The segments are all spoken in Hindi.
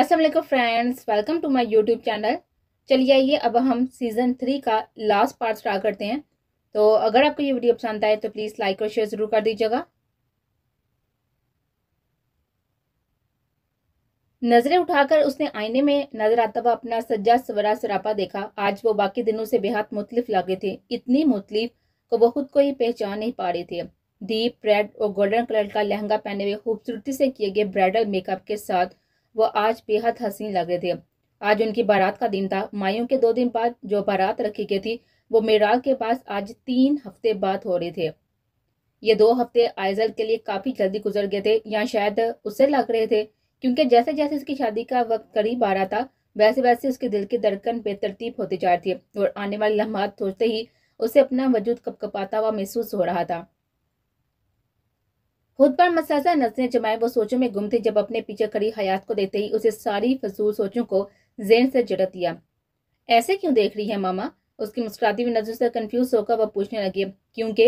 Aslam friends welcome to my YouTube channel चलिए आइए अब हम सीज़न थ्री का लास्ट पार्ट स्टार्ट करते हैं तो अगर आपको ये वीडियो पसंद आए तो प्लीज़ लाइक और शेयर ज़रूर कर दीजिएगा नज़रें उठाकर उसने आईने में नज़र आता हुआ अपना सज्जा सवरा सरापा देखा आज वो बाकी दिनों से बेहद मुतलिफ लगे थे इतनी मुतलिफ को वो खुद को ही पहचान नहीं पा रहे थे डीप रेड और गोल्डन कलर का लहंगा पहने हुए खूबसूरती से किए गए ब्राइडल मेकअप के साथ वो आज बेहद हसीन लग रहे थे आज उनकी बारात का दिन था मायूं के दो दिन बाद जो बारात रखी गई थी वो मेराल के पास आज तीन हफ्ते बाद हो रहे थे ये दो हफ्ते आयजल के लिए काफ़ी जल्दी गुजर गए थे या शायद उससे लग रहे थे क्योंकि जैसे जैसे उसकी शादी का वक्त करीब आ रहा था वैसे वैसे उसके दिल की धड़कन बेतरतीब होती जा रही थी और आने वाले लम्हात सोचते ही उसे अपना वजूद कपकपाता हुआ महसूस हो रहा था खुद पर मसाजा नजरें जमाए वो सोचों में गुम थी जब अपने पीछे खड़ी हयात को देते ही उसे सारी फजूल सोचों को जेन से जड़त दिया ऐसे क्यों देख रही है मामा उसकी मुस्कुराती हुई नजर से कंफ्यूज होकर वह पूछने लगी क्योंकि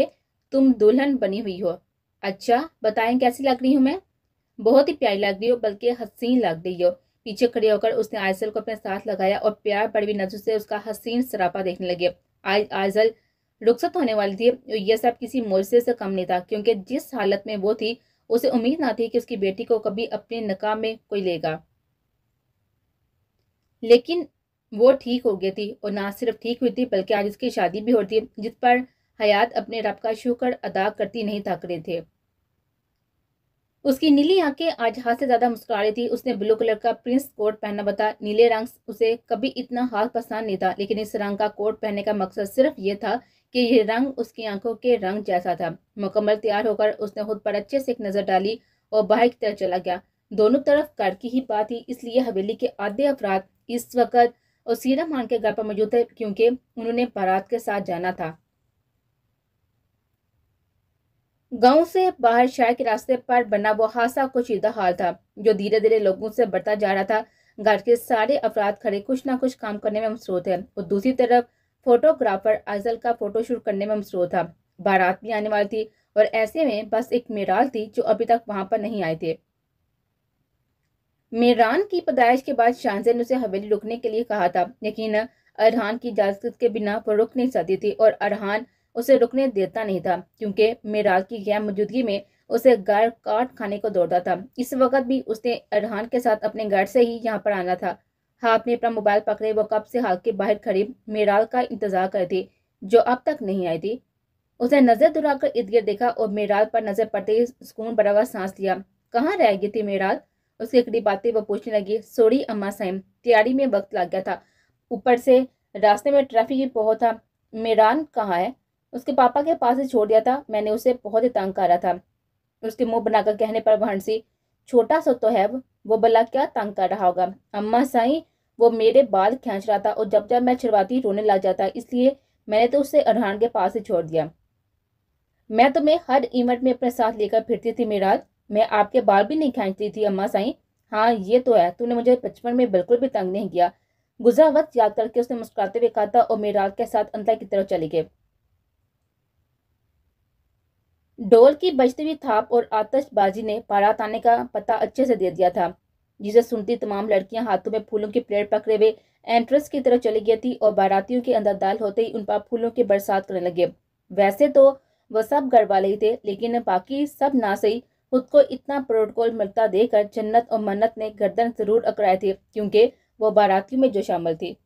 तुम दुल्हन बनी हुई हो अच्छा बताएं कैसी लग रही हूँ मैं बहुत ही प्यारी लग रही हो बल्कि हसीन लग रही हो पीछे खड़े होकर उसने आयसल को अपने साथ लगाया और प्यार बड़ी नजर से उसका हसीन सरापा देखने लगे आयजल रुखसत होने वाली थी यह सब किसी मोर्चे से कम नहीं था क्योंकि जिस हालत में वो थी उसे उम्मीद ना थी कि उसकी बेटी को कभी अपने नकाब में कोई लेगा लेकिन वो ठीक हो गई थी और ना सिर्फ ठीक हुई थी बल्कि आज उसकी शादी भी होती जिस पर हयात अपने रब का शुक्र अदा करती नहीं थक रहे थे उसकी नीली आंखें आज हाथ से ज्यादा मुस्कुरा रही थी उसने ब्लू कलर का प्रिंस कोट पहना बता नीले रंग उसे कभी इतना हाथ पसंद नहीं था लेकिन इस रंग का कोट पहनने का मकसद सिर्फ ये था कि ये रंग उसकी आंखों के रंग जैसा था मुकम्मल तैयार होकर उसने खुद पर अच्छे से एक नज़र डाली और बाहर की तरफ चला गया दोनों तरफ कर की ही बात थी इसलिए हवेली के आधे अफराद इस वक्त और सीरा मान के घर पर मौजूद थे क्योंकि उन्होंने बारात के साथ जाना था गांव से बाहर शहर के रास्ते पर बना वो हादसा कुशीदा हाल था जो धीरे धीरे लोगों से बढ़ता जा रहा था घर के सारे अफराद खड़े कुछ ना कुछ काम करने में मसरूत है और दूसरी तरफ फोटोग्राफर अजल का फोटो शूट करने में मसरूफ था बारात भी आने वाली थी और ऐसे में बस एक मेराज थी जो अभी तक वहां पर नहीं आए थे मेरान की पैदाइश के बाद शाहजह ने उसे हवेली रुकने के लिए कहा था लेकिन अरहान की इजाजत के बिना वो रुक नहीं सकती थी और अरहान उसे रुकने देता नहीं था क्योंकि मेराज की गैर मौजूदगी में उसे गार्ड काट खाने को दौड़ता था इस वक्त भी उसने अरहान के साथ अपने गार्ड से ही यहाँ पर आना था हाथ में अपना मोबाइल पकड़े वो कब से हाल के बाहर खड़े मेराल का इंतजार कर थे जो अब तक नहीं आई थी उसने नजर दौड़ाकर इर्द गिर्द देखा और मेराल पर नजर पड़ते ही सुकून बड़ा हुआ सांस लिया कहाँ रह गई थी मेराल उसके करीब आते वो पूछने लगी सोरी अम्मा साइम तैयारी में वक्त लग गया था ऊपर से रास्ते में ट्रैफिक भी बहुत था मेरान कहाँ है उसके पापा के पास ही छोड़ दिया था मैंने उसे बहुत ही तंग करा था उसके मुंह बनाकर कहने पर वह हंसी छोटा सा तो है वो बला क्या तंग कर रहा होगा अम्मा साई वो मेरे बाल खींच रहा था और जब जब मैं छिड़वाती रोने लग जाता इसलिए मैंने तो उसे अरहान के पास ही छोड़ दिया मैं तुम्हें तो हर इवेंट में अपने साथ लेकर फिरती थी मेरा मैं आपके बाल भी नहीं खींचती थी अम्मा साई हाँ ये तो है तूने मुझे बचपन में बिल्कुल भी तंग नहीं किया गुजरा वक्त याद करके उसने मुस्कुराते हुए कहा था और मेरा के साथ अंतर की तरफ चले गए ढोल की बजती हुई थाप और आतशबाजी ने बारात आने का पता अच्छे से दे दिया था जिसे सुनती तमाम लड़कियां हाथों में फूलों की प्लेट पकड़े हुए एंट्रेंस की तरफ चली गई थी और बारातियों के अंदर दाल होते ही उन पर फूलों की बरसात करने लगे वैसे तो वह सब घर वाले ही थे लेकिन बाकी सब ना सही खुद को इतना प्रोटोकॉल मिलता देखकर जन्नत और मन्नत ने गर्दन जरूर अकड़ाए थे क्योंकि वो बारातियों में जो शामिल थी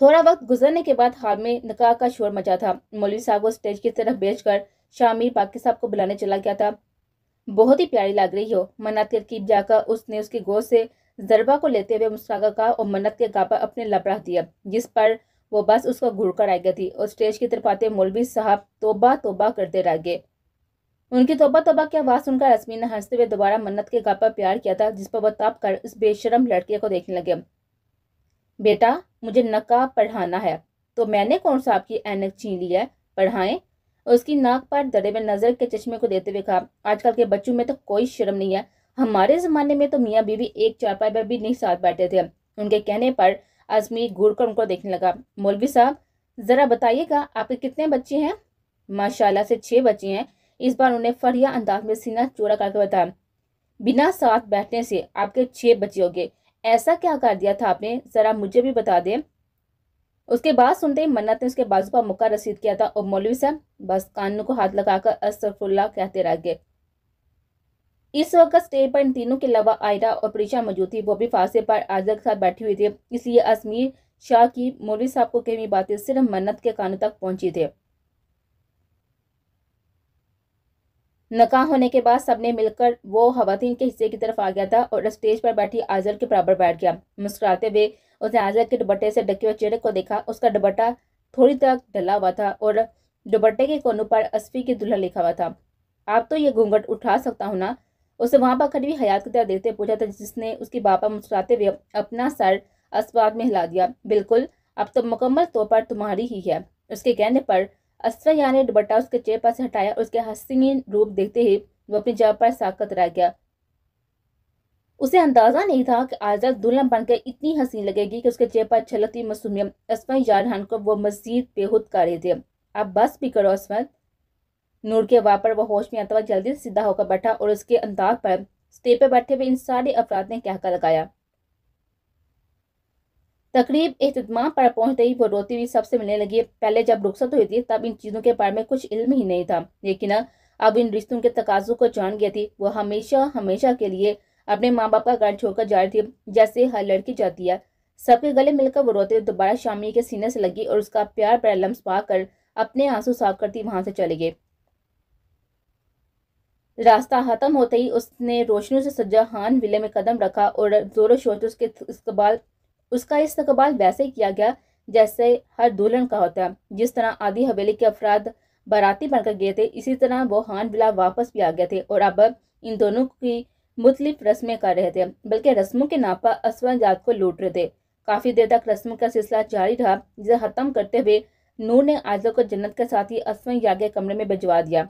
थोड़ा वक्त गुजरने के बाद हाल में निकाह का शोर मचा था मौलवी साहब को स्टेज की तरफ बेच कर शामिर बाकी साहब को बुलाने चला गया था बहुत ही प्यारी लग रही हो मन्नत के जाकर उसने उसके गोद से जरबा को लेते हुए मुस्काका का और मन्नत के गापा अपने लपड़ा दिया जिस पर वो बस उसका घुड़कर कर आ गया थी और स्टेज की तरफ आते मौलवी साहब तोबा तोबा करते रह गए उनकी तोबा तोबा की आवाज़ सुनकर रश्मि ने हंसते हुए दोबारा मन्नत के गापा प्यार किया था जिस पर वह ताप कर उस बेशरम लड़के को देखने लगे बेटा मुझे नकाब पढ़ाना है तो मैंने कौन सा आपकी ऐनक छीन लिया है पढ़ाएं उसकी नाक पर दड़े में नज़र के चश्मे को देते हुए कहा आजकल के बच्चों में तो कोई शर्म नहीं है हमारे ज़माने में तो मियाँ बीवी एक चारपाई पर भी नहीं साथ बैठे थे उनके कहने पर अजमी घूर कर उनको देखने लगा मौलवी साहब ज़रा बताइएगा आपके कितने बच्चे हैं माशाला से छः बच्चे हैं इस बार उन्हें फरिया अंदाज में सीना चोरा करके बताया बिना साथ बैठने से आपके छः बच्चे हो गए ऐसा क्या कर दिया था आपने ज़रा मुझे भी बता दें उसके बाद सुनते ही मन्नत ने उसके बाजू पर मुक्का रसीद किया था और मौलवी साहब बस कानू को हाथ लगाकर असफुल्ला कहते रह गए इस वक्त स्टेज पर इन तीनों के अलावा आयरा और प्रीशा मौजूद थी वो भी फांसे पर आजा के साथ बैठी हुई थी इसलिए असमीर शाह की मौलवी साहब को कई बातें सिर्फ मन्नत के कानों तक पहुंची थी नकाह होने के बाद सबने मिलकर वो खातन के हिस्से की तरफ आ गया था और स्टेज पर बैठी आजर के बराबर बैठ गया मुस्कुराते हुए उसने आजर के दुबट्टे से ढके हुए चेहरे को देखा उसका दुबट्टा थोड़ी तक ढला हुआ था और दुबट्टे के कोनों पर असफी की दुल्हन लिखा हुआ था आप तो ये घूंघट उठा सकता हूँ ना उसे वहाँ पर खड़ी हयात की तरह देखते पूछा था जिसने उसकी बापा मुस्कुराते हुए अपना सर अस्बात में हिला दिया बिल्कुल अब तो मुकम्मल तौर पर तुम्हारी ही है उसके कहने पर अस्त्रया ने दुबट्टा उसके चेहरे से हटाया उसके हसीन रूप देखते ही वो अपनी जगह पर साकत रह गया उसे अंदाजा नहीं था कि आजाद दुल्हन बनकर इतनी हसीन लगेगी कि उसके चेहरे पर छलकती मसूमियम असमत जारहान को वो मजीद बेहद कर रहे थे अब बस भी करो असमत नूर के वापर वह होश में आता हुआ जल्दी से सीधा होकर बैठा और उसके अंदाज पर स्टेज पर बैठे हुए इन सारे अफराद ने कहका लगाया तकरीब अहतमाम पर पहुंचते ही वो रोती हुई सबसे मिलने लगी पहले जब रुखसत हुई थी तब इन चीज़ों के बारे में कुछ इल्म ही नहीं था लेकिन अब इन रिश्तों के तकाजों को जान गया थी वो हमेशा हमेशा के लिए अपने माँ बाप का घर छोड़कर जा रही थी जैसे हर लड़की जाती है सबके गले मिलकर वो रोते दोबारा शामी के सीने से लगी और उसका प्यार पर लम्स पाकर अपने आंसू साफ करती वहां से चले गए रास्ता खत्म होते ही उसने रोशनी से सज्जा हान विले में कदम रखा और जोरों शोर से उसके इस्तेबाल उसका इस्तेबाल वैसे किया गया जैसे हर दुल्हन का होता जिस तरह आधी हवेली के अफराद बाराती बनकर गए थे इसी तरह वो हान बिला वापस भी आ गए थे और अब इन दोनों की मुख्तलिफ रस्में कर रहे थे बल्कि रस्मों के नापा जात को लूट रहे थे काफ़ी देर तक रस्म का सिलसिला जारी रहा जिसे ख़त्म करते हुए नूर ने आजों को जन्नत के साथ ही असवा यागे कमरे में भिजवा दिया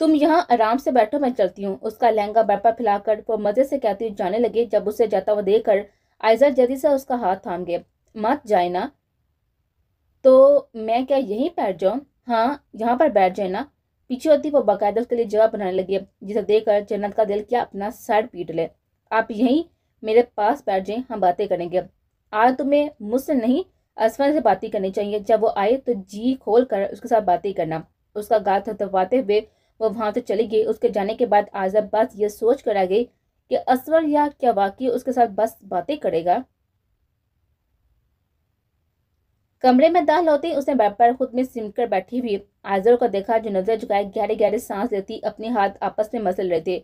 तुम यहाँ आराम से बैठो मैं चलती हूँ उसका लहंगा बर्पा फैलाकर वो मज़े से कहती हुई जाने लगी जब उसे जाता हुआ देखकर आयजा जल्दी से उसका हाथ थाम गए मत जाए ना तो मैं क्या यहीं बैठ जाऊँ हाँ यहाँ पर बैठ जाए ना पीछे होती वो बाकायदा उसके लिए जगह बनाने लगी जिसे देखकर जन्नत का दिल क्या अपना सर पीट ले आप यहीं मेरे पास बैठ जाए हम बातें करेंगे आज तुम्हें मुझसे नहीं असफर से बातें करनी चाहिए जब वो आए तो जी खोल कर उसके साथ बातें करना उसका गाल थपथपाते हुए वह वहां से चली गई उसके जाने के बाद आज बस यह सोच कर आ गई कि असवर या क्या वाकई उसके साथ बस बातें करेगा कमरे में दाल होती उसने बैपर खुद में सिमट कर बैठी हुई आजर को देखा जो नजर झुकाए गहरे गहरे सांस लेती अपने हाथ आपस में मसल रहे थे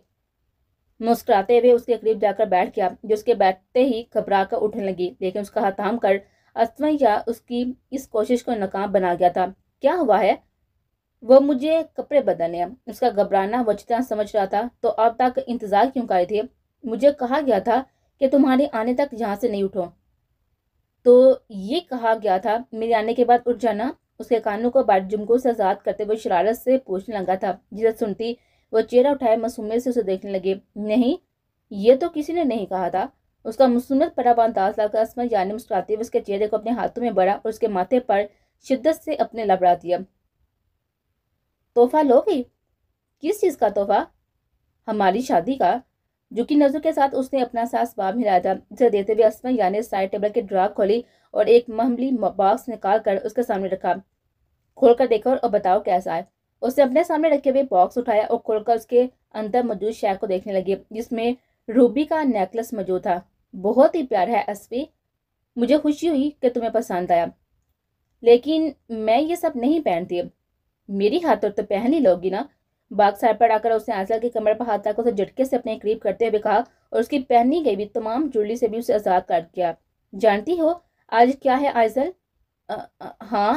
मुस्कुराते हुए उसके करीब जाकर बैठ गया जो उसके बैठते ही घबरा कर उठने लगी लेकिन उसका हाथ थाम कर असमय या उसकी इस कोशिश को नाकाम बना गया था क्या हुआ है वो मुझे कपड़े बदलने उसका घबराना वचता समझ रहा था तो अब तक इंतज़ार क्यों करे थे मुझे कहा गया था कि तुम्हारे आने तक यहाँ से नहीं उठो तो ये कहा गया था मेरे आने के बाद उठ जाना उसके कानों को जुमको से आजाद करते हुए शरारत से पूछने लगा था जिसे सुनती वह चेहरा उठाए मसूमे से उसे देखने लगे नहीं ये तो किसी ने नहीं कहा था उसका मसूमत पर अंदाज लाकर असम यानी मुस्कुराते हुए उसके चेहरे को अपने हाथों में बढ़ा और उसके माथे पर शिद्दत से अपने लबड़ा दिया तोहफा लोगी किस चीज़ का तोहफा हमारी शादी का झुकी नजर के साथ उसने अपना सास बाम हिलाया था जिसे देते हुए असम यानी साइड टेबल के ड्रा खोली और एक महमली बॉक्स निकाल कर उसके सामने रखा खोल कर और बताओ कैसा है उसने अपने सामने रखे हुए बॉक्स उठाया और खोलकर उसके अंदर मौजूद शेख को देखने लगी जिसमें रूबी का नेकलेस मौजूद था बहुत ही प्यार है असफी मुझे खुशी हुई कि तुम्हें पसंद आया लेकिन मैं ये सब नहीं पहनती मेरी हाथ और तो पहन ही लोगी ना बाग सर पर आकर उसने आजला की कमर पर हाथ आकर उसे झटके से अपने करीब करते हुए कहा और उसकी पहनी गई भी तमाम जुड़ी से भी उसे आज़ाद कर दिया जानती हो आज क्या है आजल हाँ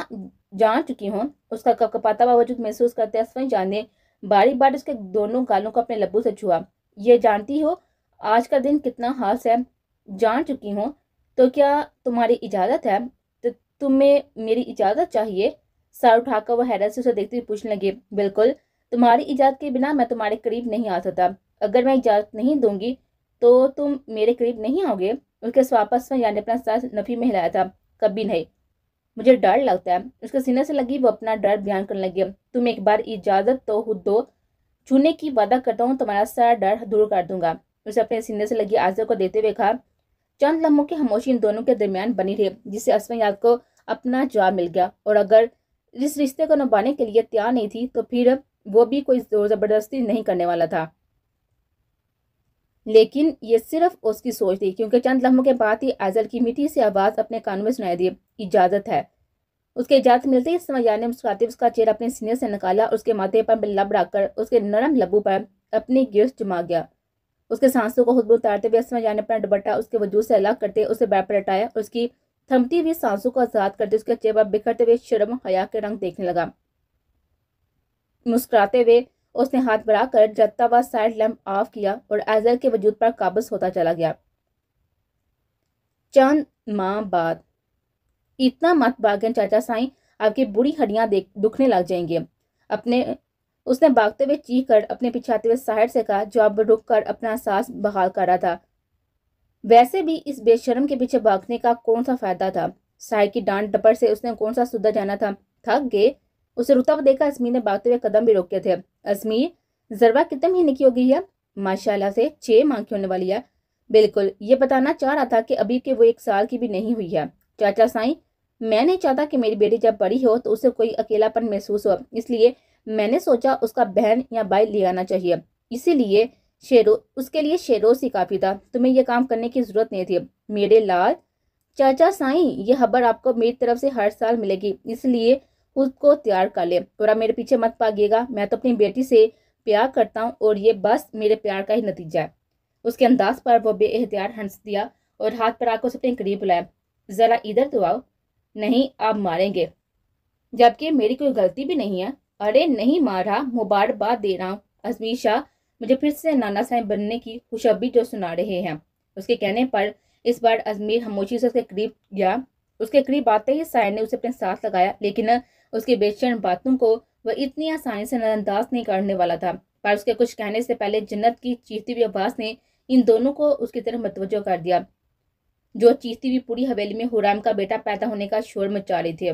जान चुकी हूँ उसका कपकपाता हुआ वजूद महसूस करते असफन जान ने बारी बार उसके दोनों गालों को अपने लब्बू से छुआ ये जानती हो आज का दिन कितना खास है जान चुकी हूँ तो क्या तुम्हारी इजाज़त है तो तुम्हें मेरी इजाज़त चाहिए सर उठाकर वह हैरत से उसे देखते हुए पूछने लगे बिल्कुल तुम्हारी इजाज़त के बिना मैं तुम्हारे करीब नहीं आ सकता अगर मैं इजाज़त नहीं दूंगी तो तुम मेरे करीब नहीं आओगे उसके वापस में यानी अपना सर नफी में हिलाया था कभी नहीं मुझे डर लगता है उसके सीने से लगी वो अपना डर बयान करने लगे तुम एक बार इजाज़त तो खुद दो छूने की वादा करता हूँ तुम्हारा सारा डर दूर कर दूंगा उसे अपने सीने से लगी आजर को देते हुए कहा चंद लम्हों की खामोशी इन दोनों के दरमियान बनी रही जिससे याद को अपना जवाब मिल गया और अगर जिस रिश्ते को निभाने के लिए तैयार नहीं थी तो फिर वो भी कोई जोर ज़बरदस्ती नहीं करने वाला था लेकिन ये सिर्फ उसकी सोच थी क्योंकि चंद लम्हों के बाद ही आजल की मीठी सी आवाज़ अपने कान में सुनाई दी इजाज़त है उसके इजाज़त मिलते ही समया ने मुस्कुराते उसका चेहरा अपने सीने से निकाला और उसके माथे पर लब रखकर उसके नरम लबू पर अपनी गिरफ्त जमा गया उसके सांसों को खुदबू उतारते हुए समया ने अपना दुबट्टा उसके वजूद से अलग करते उसे बैठ पर हटाया उसकी थमती हुई सांसों को आजाद करते उसके चेहरा बिखरते हुए शर्म हया के रंग देखने लगा मुस्कुराते हुए उसने हाथ बढ़ाकर जत्ता व साइड लैम्प ऑफ किया और एजर के वजूद पर काबज होता चला गया चंद माह बाद इतना मत बागन चाचा साईं आपकी बुरी हड्डियां देख दुखने लग जाएंगे अपने उसने भागते हुए चीख कर अपने पिछाते हुए साइड से कहा जो अब रुक कर अपना सांस बहाल कर रहा था वैसे भी इस बेशरम के पीछे भागने का कौन सा फायदा था साय की डांट डपट से उसने कौन सा सुधर जाना था थक गए उसे रुता देखा अजमीर ने भागते हुए कदम भी रोके थे अजमीर जरवा कितने महीने की हो गई है माशाला से छह माह की होने वाली है बिल्कुल ये बताना चाह रहा था कि अभी के वो एक साल की भी नहीं हुई है चाचा साई मैं नहीं चाहता कि मेरी बेटी जब बड़ी हो तो उसे कोई अकेलापन महसूस हो इसलिए मैंने सोचा उसका बहन या भाई ले आना चाहिए इसीलिए शेरो उसके लिए शेरो से काफ़ी था तुम्हें यह काम करने की ज़रूरत नहीं थी मेरे लाल चाचा साईं यह खबर आपको मेरी तरफ से हर साल मिलेगी इसलिए उसको तैयार कर ले और मेरे पीछे मत पागेगा मैं तो अपनी बेटी से प्यार करता हूँ और ये बस मेरे प्यार का ही नतीजा है उसके अंदाज पर वो बेहतियार हंस दिया और हाथ पर आकर उसे अपने करीब बुलाया ज़रा इधर तो आओ नहीं आप मारेंगे जबकि मेरी कोई गलती भी नहीं है अरे नहीं मारा मुबारकबाद दे रहा हूँ अजमी शाह मुझे फिर से नाना साहेब बनने की खुशबी जो सुना रहे हैं उसके कहने पर इस बार अजमेर हमोशी से उसके करीब गया उसके करीब आते ही सायर ने उसे अपने साथ लगाया लेकिन उसके बेचैन बातों को वह इतनी आसानी से नजरअंदाज नहीं करने वाला था पर उसके कुछ कहने से पहले जन्नत की चीखती हुई आवाज़ ने इन दोनों को उसकी तरफ मतवजो कर दिया जो चीखती हुई पूरी हवेली में हुराम का बेटा पैदा होने का शोर मचा रही थी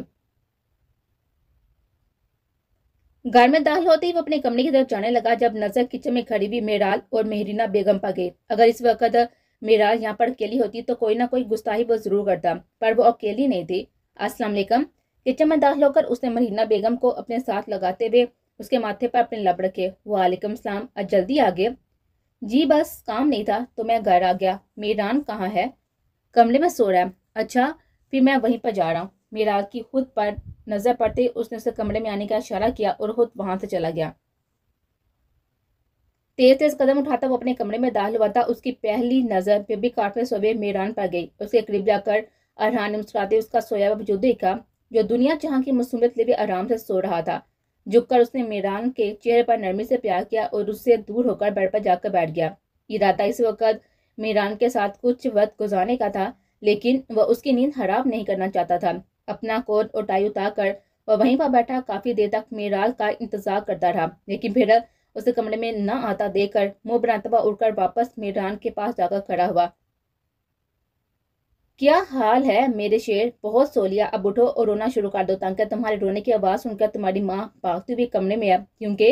घर में दाल होते ही वो अपने कमरे की तरफ जाने लगा जब नजर किचन में खड़ी हुई मेराल और मेहरीना बेगम पर गई अगर इस वक्त मेराल यहाँ पर अकेली होती तो कोई ना कोई गुस्ताही वो जरूर करता पर वो अकेली नहीं थी असलम किचन में दाखिल होकर उसने मेहरीना बेगम को अपने साथ लगाते हुए उसके माथे पर अपने लब रखे वालेकुम सलाम आज जल्दी आ गए जी बस काम नहीं था तो मैं घर आ गया मीरान कहाँ है कमरे में सो रहा है अच्छा फिर मैं वहीं पर जा रहा हूँ मेराल की खुद पर नजर पड़ते उसने उसके कमरे में आने का इशारा किया और खुद वहां से चला गया तेज तेज कदम उठाता वो अपने कमरे में दाखिल हुआ था उसकी पहली नजर बेबी कार्ट में सोबे मेहरान पर गई उसके करीब जाकर अरहान ने मुस्कुराते उसका सोया हुआ वजूद देखा जो दुनिया जहां की मसूमियत लिए आराम से सो रहा था झुककर उसने मेहरान के चेहरे पर नरमी से प्यार किया और उससे दूर होकर बेड पर जाकर बैठ गया इरादा इस वक्त मेहरान के साथ कुछ वक्त गुजारने का था लेकिन वह उसकी नींद खराब नहीं करना चाहता था अपना कोट और टाई उतार वह वहीं पर बैठा काफी देर तक मेराल का इंतजार करता रहा लेकिन फिर उसे कमरे में न आता देखकर मुंह बनाता हुआ उड़कर वापस मेरान के पास जाकर खड़ा हुआ क्या हाल है मेरे शेर बहुत सो लिया अब उठो और रोना शुरू कर दो ताकि तुम्हारे रोने की आवाज़ सुनकर तुम्हारी माँ भागती हुई कमरे में है क्योंकि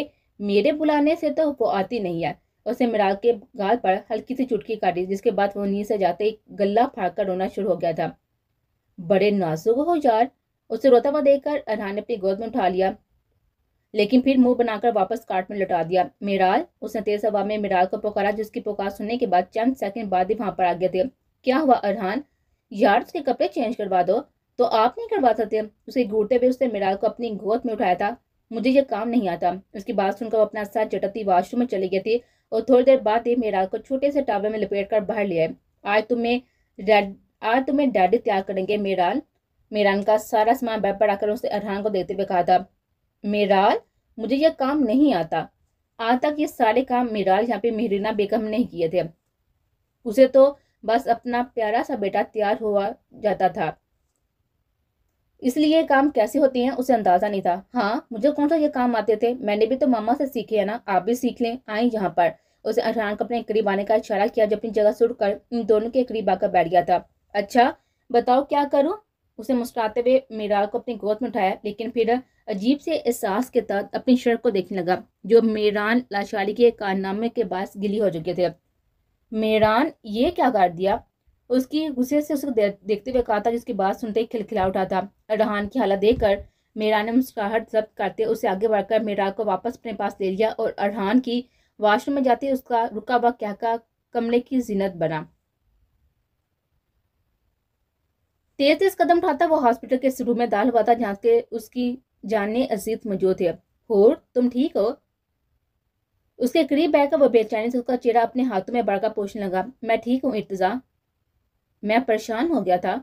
मेरे बुलाने से तो वो आती नहीं है उसे मिराल के गाल पर हल्की सी चुटकी काटी जिसके बाद वो नींद से जाते ही गला फाड़ कर रोना शुरू हो गया था बड़े नाजुक हो यार उसे रोता हुआ देखकर अनहान ने अपनी गोद में उठा लिया लेकिन फिर मुंह बनाकर वापस कार्ट में लटा दिया मिराल उसने तेज हवा में मिराल को पुकारा जिसकी पुकार सुनने के बाद चंद सेकंड बाद ही वहां पर आ गए थे क्या हुआ अरहान यार उसके कपड़े चेंज करवा दो तो आप नहीं करवा सकते उसे घूरते हुए उसने मिराल को अपनी गोद में उठाया था मुझे यह काम नहीं आता उसकी बात सुनकर वो अपना साथ चटकती वाशरूम में चली गई थी और थोड़ी देर बाद ही मिराल को छोटे से टावे में लपेट कर बाहर ले आए आज तुम्हें रेड आज तुम्हें तो डैडी त्याग करेंगे मेराल मेरान का सारा सामान बैग पर आकर उसने अरहान को देते हुए कहा था मेराल मुझे यह काम नहीं आता आज तक ये सारे काम मेराल यहाँ पे मेहरीना बेगम ने किए थे उसे तो बस अपना प्यारा सा बेटा तैयार हुआ जाता था इसलिए काम कैसे होते हैं उसे अंदाज़ा नहीं था हाँ मुझे कौन सा ये काम आते थे मैंने भी तो मामा से सीखे है ना आप भी सीख लें आए यहाँ पर उसे अरहान को अपने करीब आने का इशारा किया जो अपनी जगह सुट कर इन दोनों के करीब आकर बैठ गया था अच्छा बताओ क्या करूं उसने मुस्कुराते हुए मीरा को अपनी गोद में उठाया लेकिन फिर अजीब से एहसास के तहत अपनी शर्ट को देखने लगा जो मेरान लाचारी के कारनामे के बाद गिली हो चुके थे मेरान ये क्या कर दिया उसकी गुस्से से उसको देखते हुए कहा था जिसकी बात सुनते ही खिलखिला उठा था अरहान की हालत देखकर मेरा ने मुस्कुराहट जब्त करते उसे आगे बढ़कर मेरा को वापस अपने पास ले लिया और अरहान की वाशरूम में जाते उसका रुका हुआ कहका कमरे की जीनत बना तेज तेज कदम उठाता वो हॉस्पिटल के शुरू में दाल हुआ था जहाँ के उसकी जाने अजीत मौजूद है होर तुम ठीक हो उसके करीब बैठकर वह बेचैनी से उसका चेहरा अपने हाथों में बढ़कर पोषण लगा मैं ठीक हूँ इर्तज़ा मैं परेशान हो गया था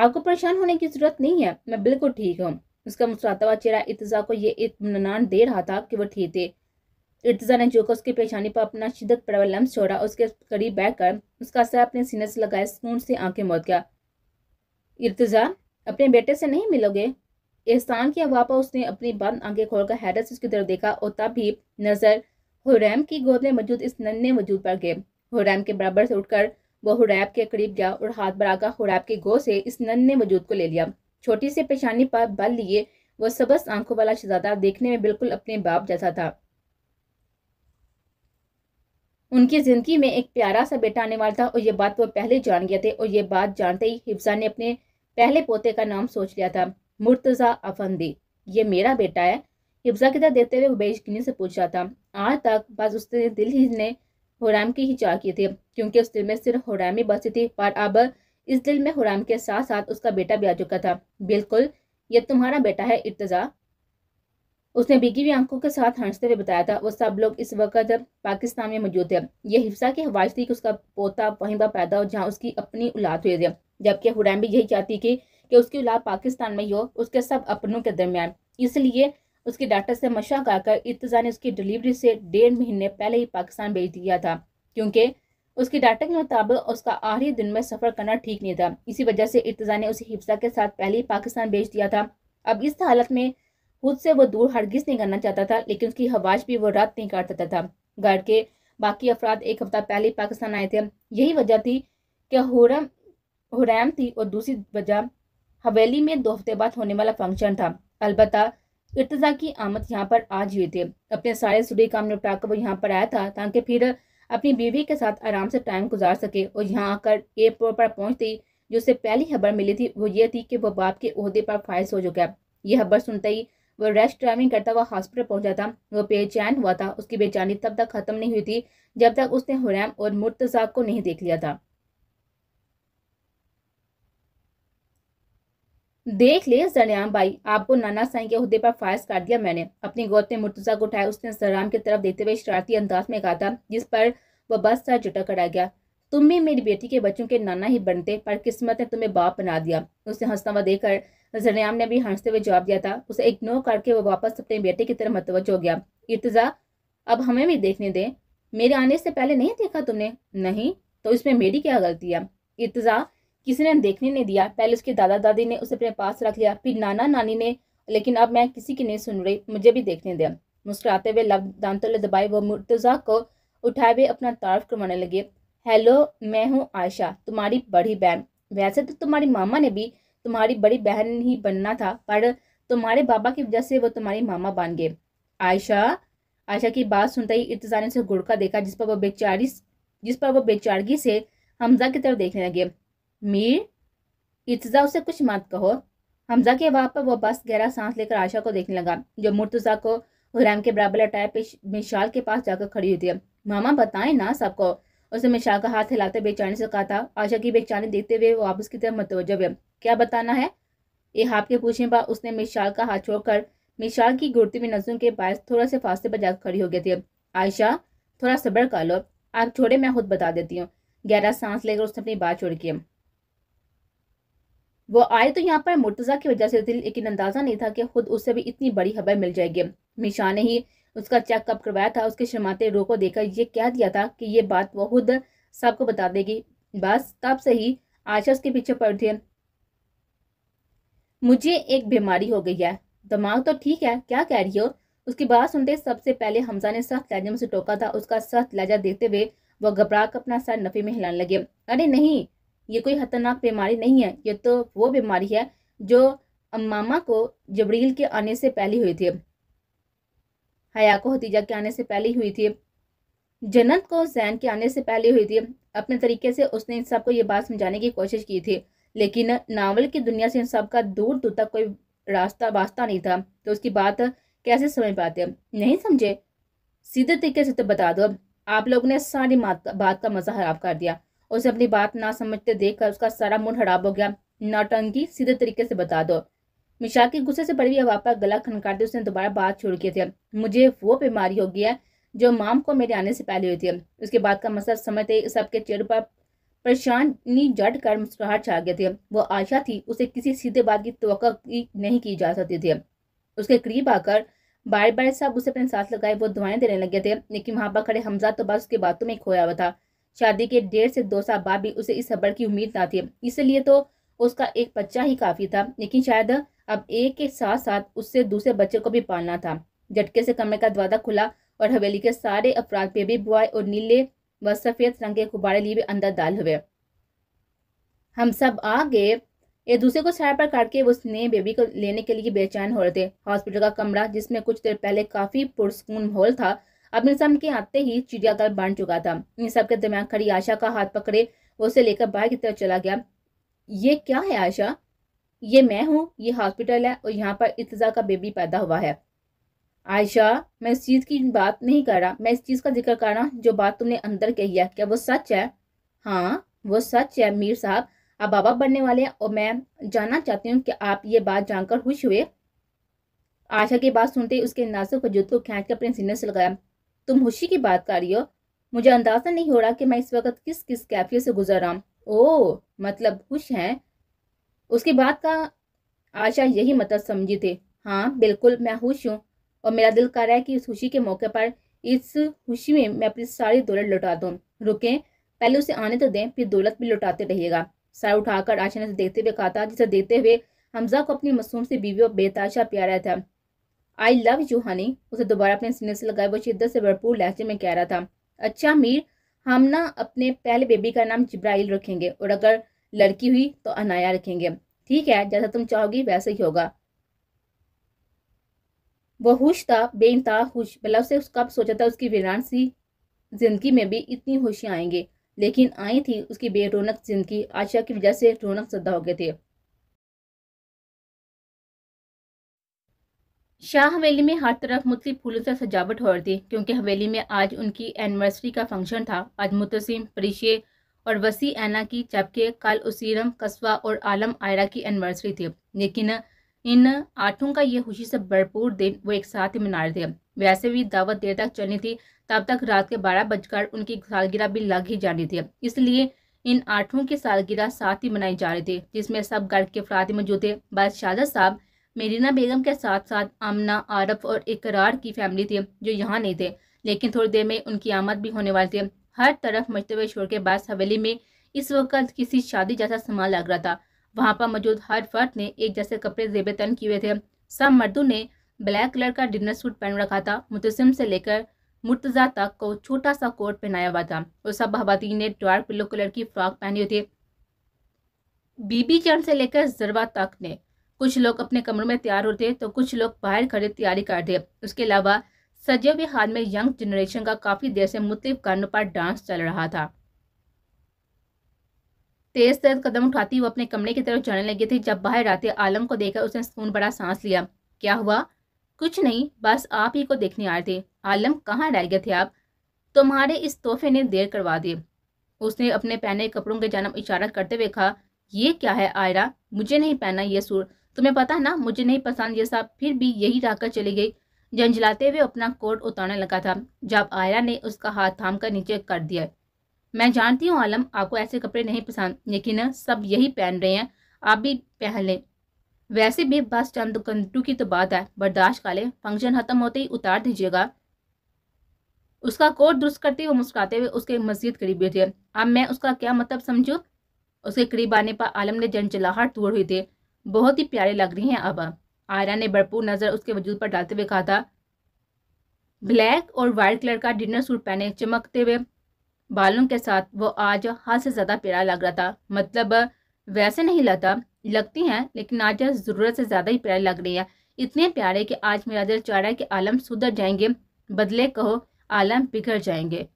आपको परेशान होने की ज़रूरत नहीं है मैं बिल्कुल ठीक हूँ उसका मुस्कुराता हुआ चेहरा इर्तज़ा को ये इतमान दे रहा था कि वह ठीक थे इर्तज़ा ने जोकर उसकी परेशानी पर अपना शिदत पड़ा लम्ब छोड़ा उसके करीब बैठकर उसका सर अपने सीने से लगाए सुकून से आंखें मौत गया इर्तज़ा अपने बेटे से नहीं मिलोगे एहसान की हवा पर उसने अपनी बंद आंखें खोलकर हैरत से उसकी तरफ देखा और तब भी नज़र हुरैम की गोद में मौजूद इस नन्हे वजूद पर गए हुरैम के बराबर से उठकर वो हुरैब के करीब गया और हाथ बढ़ाकर हुरैब के गोद से इस नन्हे वजूद को ले लिया छोटी सी पेशानी पर बल लिए वो सबस आंखों वाला शहजादा देखने में बिल्कुल अपने बाप जैसा था उनकी ज़िंदगी में एक प्यारा सा बेटा आने वाला था और ये बात वो पहले जान गए थे और ये बात जानते ही हिफ्जा ने अपने पहले पोते का नाम सोच लिया था मुर्तज़ा अफंदी ये मेरा बेटा है हिफ्जा की तरह देखते हुए वो बेशकिनी से पूछ रहा था आज तक बस उसने दिल ही ने हुराम की ही चाह की थी क्योंकि उस दिल में सिर्फ हुराम ही बसी थी पर अब इस दिल में हुराम के साथ साथ उसका बेटा भी आ चुका था बिल्कुल ये तुम्हारा बेटा है इर्तज़ा उसने बिगी हुई आंखों के साथ हंसते हुए बताया था वो सब लोग इस वक्त पाकिस्तान में मौजूद थे यह हिफ्सा की हवाश थी कि उसका पोता वहीं पर पैदा हो जहाँ उसकी अपनी औलाद हुई थी जबकि हुडैम भी यही चाहती थी कि उसकी औलाद पाकिस्तान में ही हो उसके सब अपनों के दरमियान इसलिए उसके डॉक्टर से मशा कराकर इतजा ने उसकी डिलीवरी से डेढ़ महीने पहले ही पाकिस्तान भेज दिया था क्योंकि उसके डाटा के मुताबिक उसका आखिरी दिन में सफ़र करना ठीक नहीं था इसी वजह से इतजा ने उसे हिफ्सा के साथ पहले ही पाकिस्तान भेज दिया था अब इस हालत में खुद से वो दूर हरगिज नहीं करना चाहता था लेकिन उसकी हवाज भी वो रद्द नहीं कर सकता था गार्ड के बाकी अफराद एक हफ्ता पहले पाकिस्तान आए थे यही वजह थी कि हुरम हुरैम थी और दूसरी वजह हवेली में दो हफ्ते बाद होने वाला फंक्शन था अलबत् इर्तजा की आमद यहाँ पर आज हुई थी अपने सारे सुरी काम निपटा कर वो यहाँ पर आया था ताकि फिर अपनी बीवी के साथ आराम से टाइम गुजार सके और यहाँ आकर एयरपोर्ट पर पहुँचती जो उसे पहली खबर मिली थी वो ये थी कि वो बाप के अहदे पर फायस हो चुका है यह खबर सुनते ही वह रेस्ट ड्राइविंग करता हुआ हॉस्पिटल पहुंचा था वह बेचैन हुआ था उसकी बेचैनी तब तक खत्म नहीं हुई थी जब तक उसने हुरैम और मुर्तजा को नहीं देख लिया था देख ले जरयाम भाई आपको नाना साई के अहदे पर फायस कर दिया मैंने अपनी गोद में मुर्तजा को उठाया उसने जरयाम की तरफ देखते हुए शरारती अंदाज में कहा था जिस पर वह बस सा जुटा करा गया तुम भी मेरी बेटी के बच्चों के नाना ही बनते पर किस्मत ने तुम्हें बाप बना दिया उसने हंसता हुआ देखकर जरनेम ने भी हंसते हुए जवाब दिया था उसे इग्नोर करके वह वापस अपने बेटे की तरफ मतवज हो गया इर्तज़ा अब हमें भी देखने दें मेरे आने से पहले नहीं देखा तुमने नहीं तो इसमें मेरी क्या गलती है इर्तज़ा किसी ने देखने नहीं दिया पहले उसके दादा दादी ने उसे अपने पास रख लिया फिर नाना नानी ने लेकिन अब मैं किसी की नहीं सुन रही मुझे भी देखने दिया मुस्कुराते हुए लब दांतों ने दबाए वो मुर्तज़ा को उठाए हुए अपना तारफ करवाने लगे हेलो मैं हूँ आयशा तुम्हारी बड़ी बहन वैसे तो तुम्हारी मामा ने भी तुम्हारी बड़ी बहन ही बनना था पर तुम्हारे बाबा की वजह से वो तुम्हारी मामा बन गए आयशा आयशा की बात सुनते ही इर्तजा ने उसे गुड़का देखा जिस पर वो बेचारी जिस पर वो बेचारगी से हमजा की तरफ देखने लगे मीर इर्तजा उसे कुछ मत कहो हमजा के वहां पर वो बस गहरा सांस लेकर आयशा को देखने लगा जो मुर्तजा को हुरैम के बराबर अटाया पे मिशाल के पास जाकर खड़ी हुई थी मामा बताए ना सबको उसने समय शाह का हाथ हिलाते बेचानी से कहा था आशा की बेचानी देखते हुए वापस की तरफ मतवज है क्या बताना है ये हाथ के पूछने पर उसने मिशाल का हाथ छोड़कर मिशाल की घुड़ती हुई नजरों के पास थोड़ा से फास्ते पर जाकर खड़ी हो गई थी आयशा थोड़ा सब्र कर लो आप छोड़े मैं खुद बता देती हूँ गहरा सांस लेकर उसने अपनी बात छोड़ की वो आए तो यहाँ पर मुर्तजा की वजह से थी लेकिन अंदाजा नहीं था कि खुद उससे भी इतनी बड़ी खबर मिल जाएगी मिशा ने ही उसका चेकअप करवाया था उसके शर्माते रो को देखकर ये कह दिया था कि ये बात वह खुद सबको बता देगी बस तब से ही आशा उसके पीछे पड़ थी मुझे एक बीमारी हो गई है दिमाग तो ठीक है क्या कह रही हो उसकी बात सुनते सबसे पहले हमजा ने सख्त लहजे में से टोका था उसका सख्त लहजा देखते हुए वह घबरा कर अपना सर नफे में हिलाने लगे अरे नहीं ये कोई खतरनाक बीमारी नहीं है ये तो वो बीमारी है जो अम्मामा को जबरील के आने से पहले हुई थी हया को हतीजा के आने से पहले हुई थी जन्नत को जैन के आने से पहले हुई थी अपने तरीके से उसने इन सबको ये बात समझाने की कोशिश की थी लेकिन नावल की दुनिया से इन सब का दूर दूर तक कोई रास्ता वास्ता नहीं था तो उसकी बात कैसे समझ पाते नहीं समझे सीधे तरीके से तो बता दो आप लोगों ने सारी बात का मजा खराब कर दिया उसे अपनी बात ना समझते देखकर उसका सारा मूड खराब हो गया नौटंकी सीधे तरीके से बता दो मिशा के गुस्से से बड़ी हुई हवा पर गला खनकाते उसने दोबारा बात छोड़ के थे मुझे वो बीमारी हो गया जो माम को मेरे आने से पहले हुई थी उसके बाद का मसल समझते सबके चेहरे पर परेशानी जट कर मुस्कुराहट छा गई थे वो आशा थी उसे किसी सीधे बात की तो नहीं की जा सकती थी उसके करीब आकर बार बार सब उसे अपने साथ लगाए वो दुआएं देने लगे थे लेकिन वहां पर खड़े हमजा तो बस उसके बातों में खोया हुआ था शादी के डेढ़ से दो साल बाद भी उसे इस खबर की उम्मीद ना थी इसलिए तो उसका एक बच्चा ही काफ़ी था लेकिन शायद अब एक के साथ साथ उससे दूसरे बच्चे को भी पालना था झटके से कमरे का दरवाजा खुला और हवेली के सारे अपराध बेबी बॉय और नीले व सफ़ेद रंग के गुब्बारे लिए भी अंदर डाल हुए हम सब आ गए एक दूसरे को सहाय पर काट के उसने बेबी को लेने के लिए बेचैन हो रहे थे हॉस्पिटल का कमरा जिसमें कुछ देर पहले काफ़ी पुरस्कून माहौल था अपने सब के आते ही चिड़ियाघर बन चुका था इन सब के दरमियान खड़ी आशा का हाथ पकड़े उसे लेकर बाहर की तरफ चला गया ये क्या है आशा ये मैं हूँ ये हॉस्पिटल है और यहाँ पर इतजा का बेबी पैदा हुआ है आयशा मैं इस चीज़ की बात नहीं कर रहा मैं इस चीज़ का जिक्र कर रहा जो बात तुमने अंदर कही है क्या वो सच है हाँ वो सच है मीर साहब आप बाबा बनने वाले हैं और मैं जानना चाहती हूँ कि आप ये बात जानकर खुश हुए आशा की बात सुनते ही उसके नाजुक वजूद को खींच कर अपने सीने से लगाया तुम खुशी की बात कर रही हो मुझे अंदाजा नहीं हो रहा कि मैं इस वक्त किस किस कैफियत से गुजर रहा हूँ ओ मतलब खुश हैं उसके बाद का आशा यही मतलब समझी थी हाँ बिल्कुल मैं खुश हूँ और मेरा दिल कर रहा है कि इस खुशी के मौके पर इस खुशी में मैं अपनी सारी दौलत लौटा दूँ रुके पहले उसे आने तो दें फिर दौलत भी लौटाते रहिएगा सर उठाकर आशा ने देखते हुए कहा था जिसे देखते हुए हमजा को अपनी मसूम से बीवी और बेताशा प्यारा था आई लव यू हनी उसे दोबारा अपने सीने से लगाए वो शिद्दत से भरपूर लहजे में कह रहा था अच्छा मीर हम ना अपने पहले बेबी का नाम जिब्राइल रखेंगे और अगर लड़की हुई तो अनाया रखेंगे ठीक है जैसा तुम चाहोगी वैसे ही होगा वो खुश था बेनता खुश भला मतलब उसे कब सोचा था उसकी वीरान सी जिंदगी में भी इतनी खुशियाँ आएंगे लेकिन आई थी उसकी बेरोनक जिंदगी आशा की वजह से रौनक सदा हो गए थे शाह हवेली में हर तरफ मुतली फूलों से सजावट हो रही थी क्योंकि हवेली में आज उनकी एनिवर्सरी का फंक्शन था आज मुतसिम परिशे और वसी ऐना की जबकि कल उसीरम कस्बा और आलम आयरा की एनिवर्सरी थी लेकिन इन आठों का ये खुशी से भरपूर दिन वो एक साथ ही मना रहे थे वैसे भी दावत देर तक चलनी थी तब तक रात के बारह बजकर उनकी सालगिरह भी लग ही जानी थी इसलिए इन आठों की सालगिरह साथ ही मनाई जा रही थी जिसमें सब घर के अफराद मौजूद थे शाजा साहब मेरीना बेगम के साथ साथ आमना आरफ और इकरार की फैमिली थी जो यहाँ नहीं थे लेकिन थोड़ी देर में उनकी आमद भी होने वाली थी हर तरफ मजतबे शोर के बाद हवेली में इस वक्त किसी शादी जैसा समान लग रहा था वहाँ पर मौजूद हर फर्द ने एक जैसे कपड़े जेब तन किए हुए थे सब मर्दों ने ब्लैक कलर का डिनर सूट पहन रखा था मुतसम से लेकर मुर्तजा तक को छोटा सा कोट पहनाया हुआ था और सब खातन ने डार्क पिलो कलर की फ्रॉक पहनी हुई थी बीबी चंद से लेकर जरवा तक ने कुछ लोग अपने कमरों में तैयार होते तो कुछ लोग बाहर खड़े तैयारी करते उसके अलावा सजीव बिहार में यंग जनरेशन का काफी देर से मुतलिफ कर्ण पर डांस चल रहा था तेज तेज कदम उठाती वो अपने कमरे की तरफ जाने लगी थी जब बाहर आते आलम को देखकर उसने सुकून बड़ा सांस लिया क्या हुआ कुछ नहीं बस आप ही को देखने आए थे आलम कहाँ रह गए थे आप तुम्हारे इस तोहफे ने देर करवा दी उसने अपने पहने कपड़ों के जन्म इशारा करते हुए कहा यह क्या है आयरा मुझे नहीं पहना यह सूट तुम्हें पता ना मुझे नहीं पसंद ये सब फिर भी यही रहकर चली गई झंझलाते हुए अपना कोट उतारने लगा था जब आयरा ने उसका हाथ थाम कर नीचे कर दिया मैं जानती हूँ आलम आपको ऐसे कपड़े नहीं पसंद लेकिन सब यही पहन रहे हैं आप भी पहन लें वैसे भी बस चंद घंटों की तो बात है बर्दाश्त कर लें फंक्शन खत्म होते ही उतार दीजिएगा उसका कोट दुरुस्त करते हुए मुस्कुराते हुए उसके मस्जिद करीब बैठे अब मैं उसका क्या मतलब समझू उसके करीब आने पर आलम ने जनचलाहट तोड़ हुई थी बहुत ही प्यारे लग रही हैं अब आयरा ने भरपूर नज़र उसके वजूद पर डालते हुए कहा था ब्लैक और वाइट कलर का डिनर सूट पहने चमकते हुए बालों के साथ वो आज हद से ज़्यादा प्यारा लग रहा था मतलब वैसे नहीं लगता लगती हैं लेकिन आज ज़रूरत से ज़्यादा ही प्यारा लग रही है इतने प्यारे कि आज मेरा दिल चाह रहा है कि आलम सुधर जाएंगे बदले कहो आलम बिगड़ जाएंगे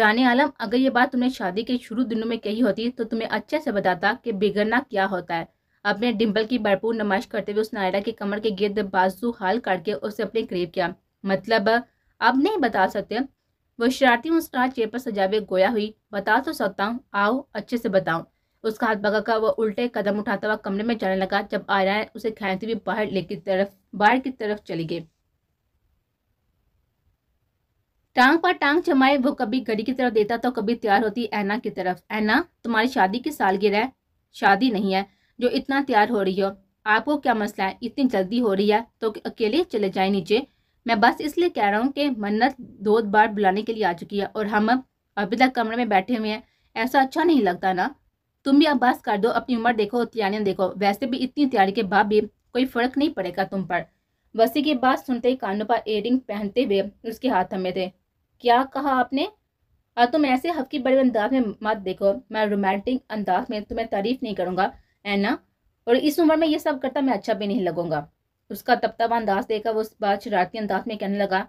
जाने आलम अगर ये बात तुमने शादी के शुरू दिनों में कही होती तो तुम्हें अच्छे से बताता कि बिगड़ना क्या होता है अपने डिम्पल की भरपूर नमाइश करते हुए उस नायरा की कमर के गिरद बाजू हाल करके उसे अपने करीब किया मतलब अब नहीं बता सकते वो शरारती मुस्कान चेहरे पर सजावे गोया हुई बता तो सकता हूँ आओ अच्छे से बताऊँ उसका हाथ का वह उल्टे कदम उठाता हुआ कमरे में जाने लगा जब आयरा उसे खेलती हुई बाहर ले की तरफ बाहर की तरफ चली गई टांग पर टांग जमाए वो कभी घड़ी की तरफ देता तो कभी तैयार होती ऐना की तरफ ऐना तुम्हारी शादी की सालगिरह है शादी नहीं है जो इतना तैयार हो रही हो आपको क्या मसला है इतनी जल्दी हो रही है तो अकेले चले जाए नीचे मैं बस इसलिए कह रहा हूँ कि मन्नत दो बार बुलाने के लिए आ चुकी है और हम अब अभी तक कमरे में बैठे हुए हैं ऐसा अच्छा नहीं लगता ना तुम भी अब बस कर दो अपनी उम्र देखो तैयारियाँ देखो वैसे भी इतनी तैयारी के बाद भी कोई फर्क नहीं पड़ेगा तुम पर वसी की बात सुनते ही कानों पर एयरिंग पहनते हुए उसके हाथ हमें थे क्या कहा आपने और तुम ऐसे हफ्की बड़े अंदाज में मत देखो मैं रोमांटिक अंदाज में तुम्हें तारीफ नहीं करूँगा है ना और इस उम्र में ये सब करता मैं अच्छा भी नहीं लगूंगा उसका तपतावा अंदाज देखा वो बात शरारती अंदाज में कहने लगा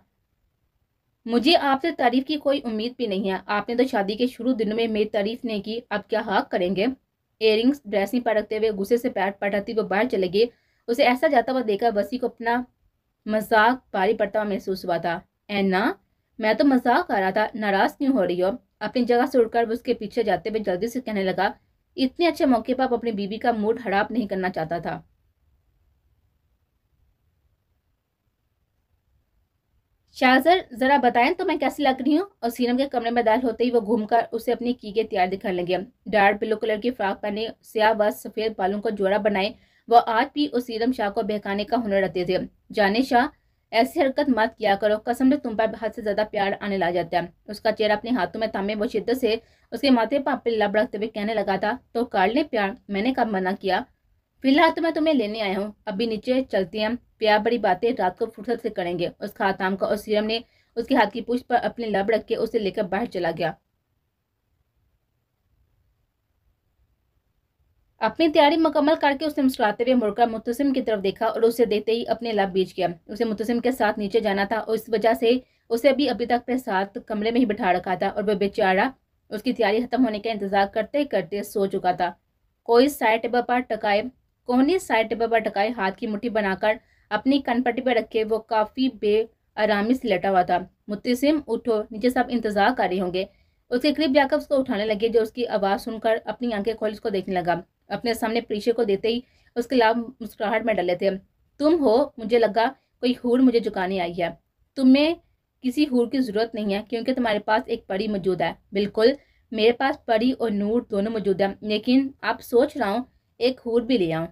मुझे आपसे तारीफ की कोई उम्मीद भी नहीं है आपने तो शादी के शुरू दिनों में मेरी तारीफ नहीं की अब क्या हाक करेंगे एयरिंग्स ड्रेसिंग पर रखते हुए गुस्से से पैर पटाती वो बाहर चले गए उसे ऐसा जाता हुआ देखा वसी को अपना मजाक भारी पड़ता हुआ महसूस हुआ था ऐना मैं तो मजाक आ रहा था नाराज क्यों हो रही हो अपनी जगह से उठकर उसके पीछे जाते हुए जल्दी से कहने लगा इतने अच्छे मौके पर आप अपनी बीवी का मूड हड़ाप नहीं करना चाहता था शाहजर जरा बताएं तो मैं कैसी लग रही हूँ और सीनम के कमरे में दाल होते ही वो घूमकर उसे अपनी की के तैयार दिखाने लगे डार्क ब्लू कलर की फ्रॉक पहने सिया व सफेद बालों का जोड़ा बनाए वह आज भी उस सीरम शाह को बहकाने का हुनर रखते थे जाने शाह ऐसी हरकत मत किया करो कसम से तुम पर हद से ज़्यादा प्यार आने लग जाता है उसका चेहरा अपने हाथों में थामे वो शिद्दत से उसके माथे पर लब रखते हुए कहने लगा था तो काले ले प्यार मैंने कब मना किया फिलहाल तो मैं तुम्हें लेने आया हूँ अभी नीचे चलती हैं प्यार बड़ी बातें रात को फुर्सत से करेंगे उसका हाथ थाम का और सीरम ने उसके हाथ की पूछ पर अपने लब रख के उसे लेकर बाहर चला गया अपनी तैयारी मुकम्मल करके उसने मुस्कुराते हुए मुड़कर मुतसिम की तरफ देखा और उसे देखते ही अपने लाभ बीच गया उसे मुतसिम के साथ नीचे जाना था और इस वजह से उसे अभी अभी तक अपने साथ कमरे में ही बिठा रखा था और वह बेचारा उसकी तैयारी खत्म होने का इंतजार करते करते सो चुका था कोई साइड टेबल पर टकाए कोहनी साइड टेबल पर टकाए हाथ की मुठ्ठी बनाकर अपनी कनपट्टी पर रखे वो काफ़ी बेआरामी से लेटा हुआ था मुतसिम उठो नीचे सब इंतजार कर रहे होंगे उसके करीब जाकर उसको उठाने लगे जो उसकी आवाज़ सुनकर अपनी आंखें खोल उसको देखने लगा अपने सामने परीक्षे को देते ही उसके लाभ मुस्कुराहट में डले थे तुम हो मुझे लगा कोई हूर मुझे झुकाने आई है तुम्हें किसी हूर की ज़रूरत नहीं है क्योंकि तुम्हारे पास एक परी मौजूद है बिल्कुल मेरे पास परी और नूर दोनों मौजूद है लेकिन आप सोच रहा हूँ एक हूर भी ले आऊँ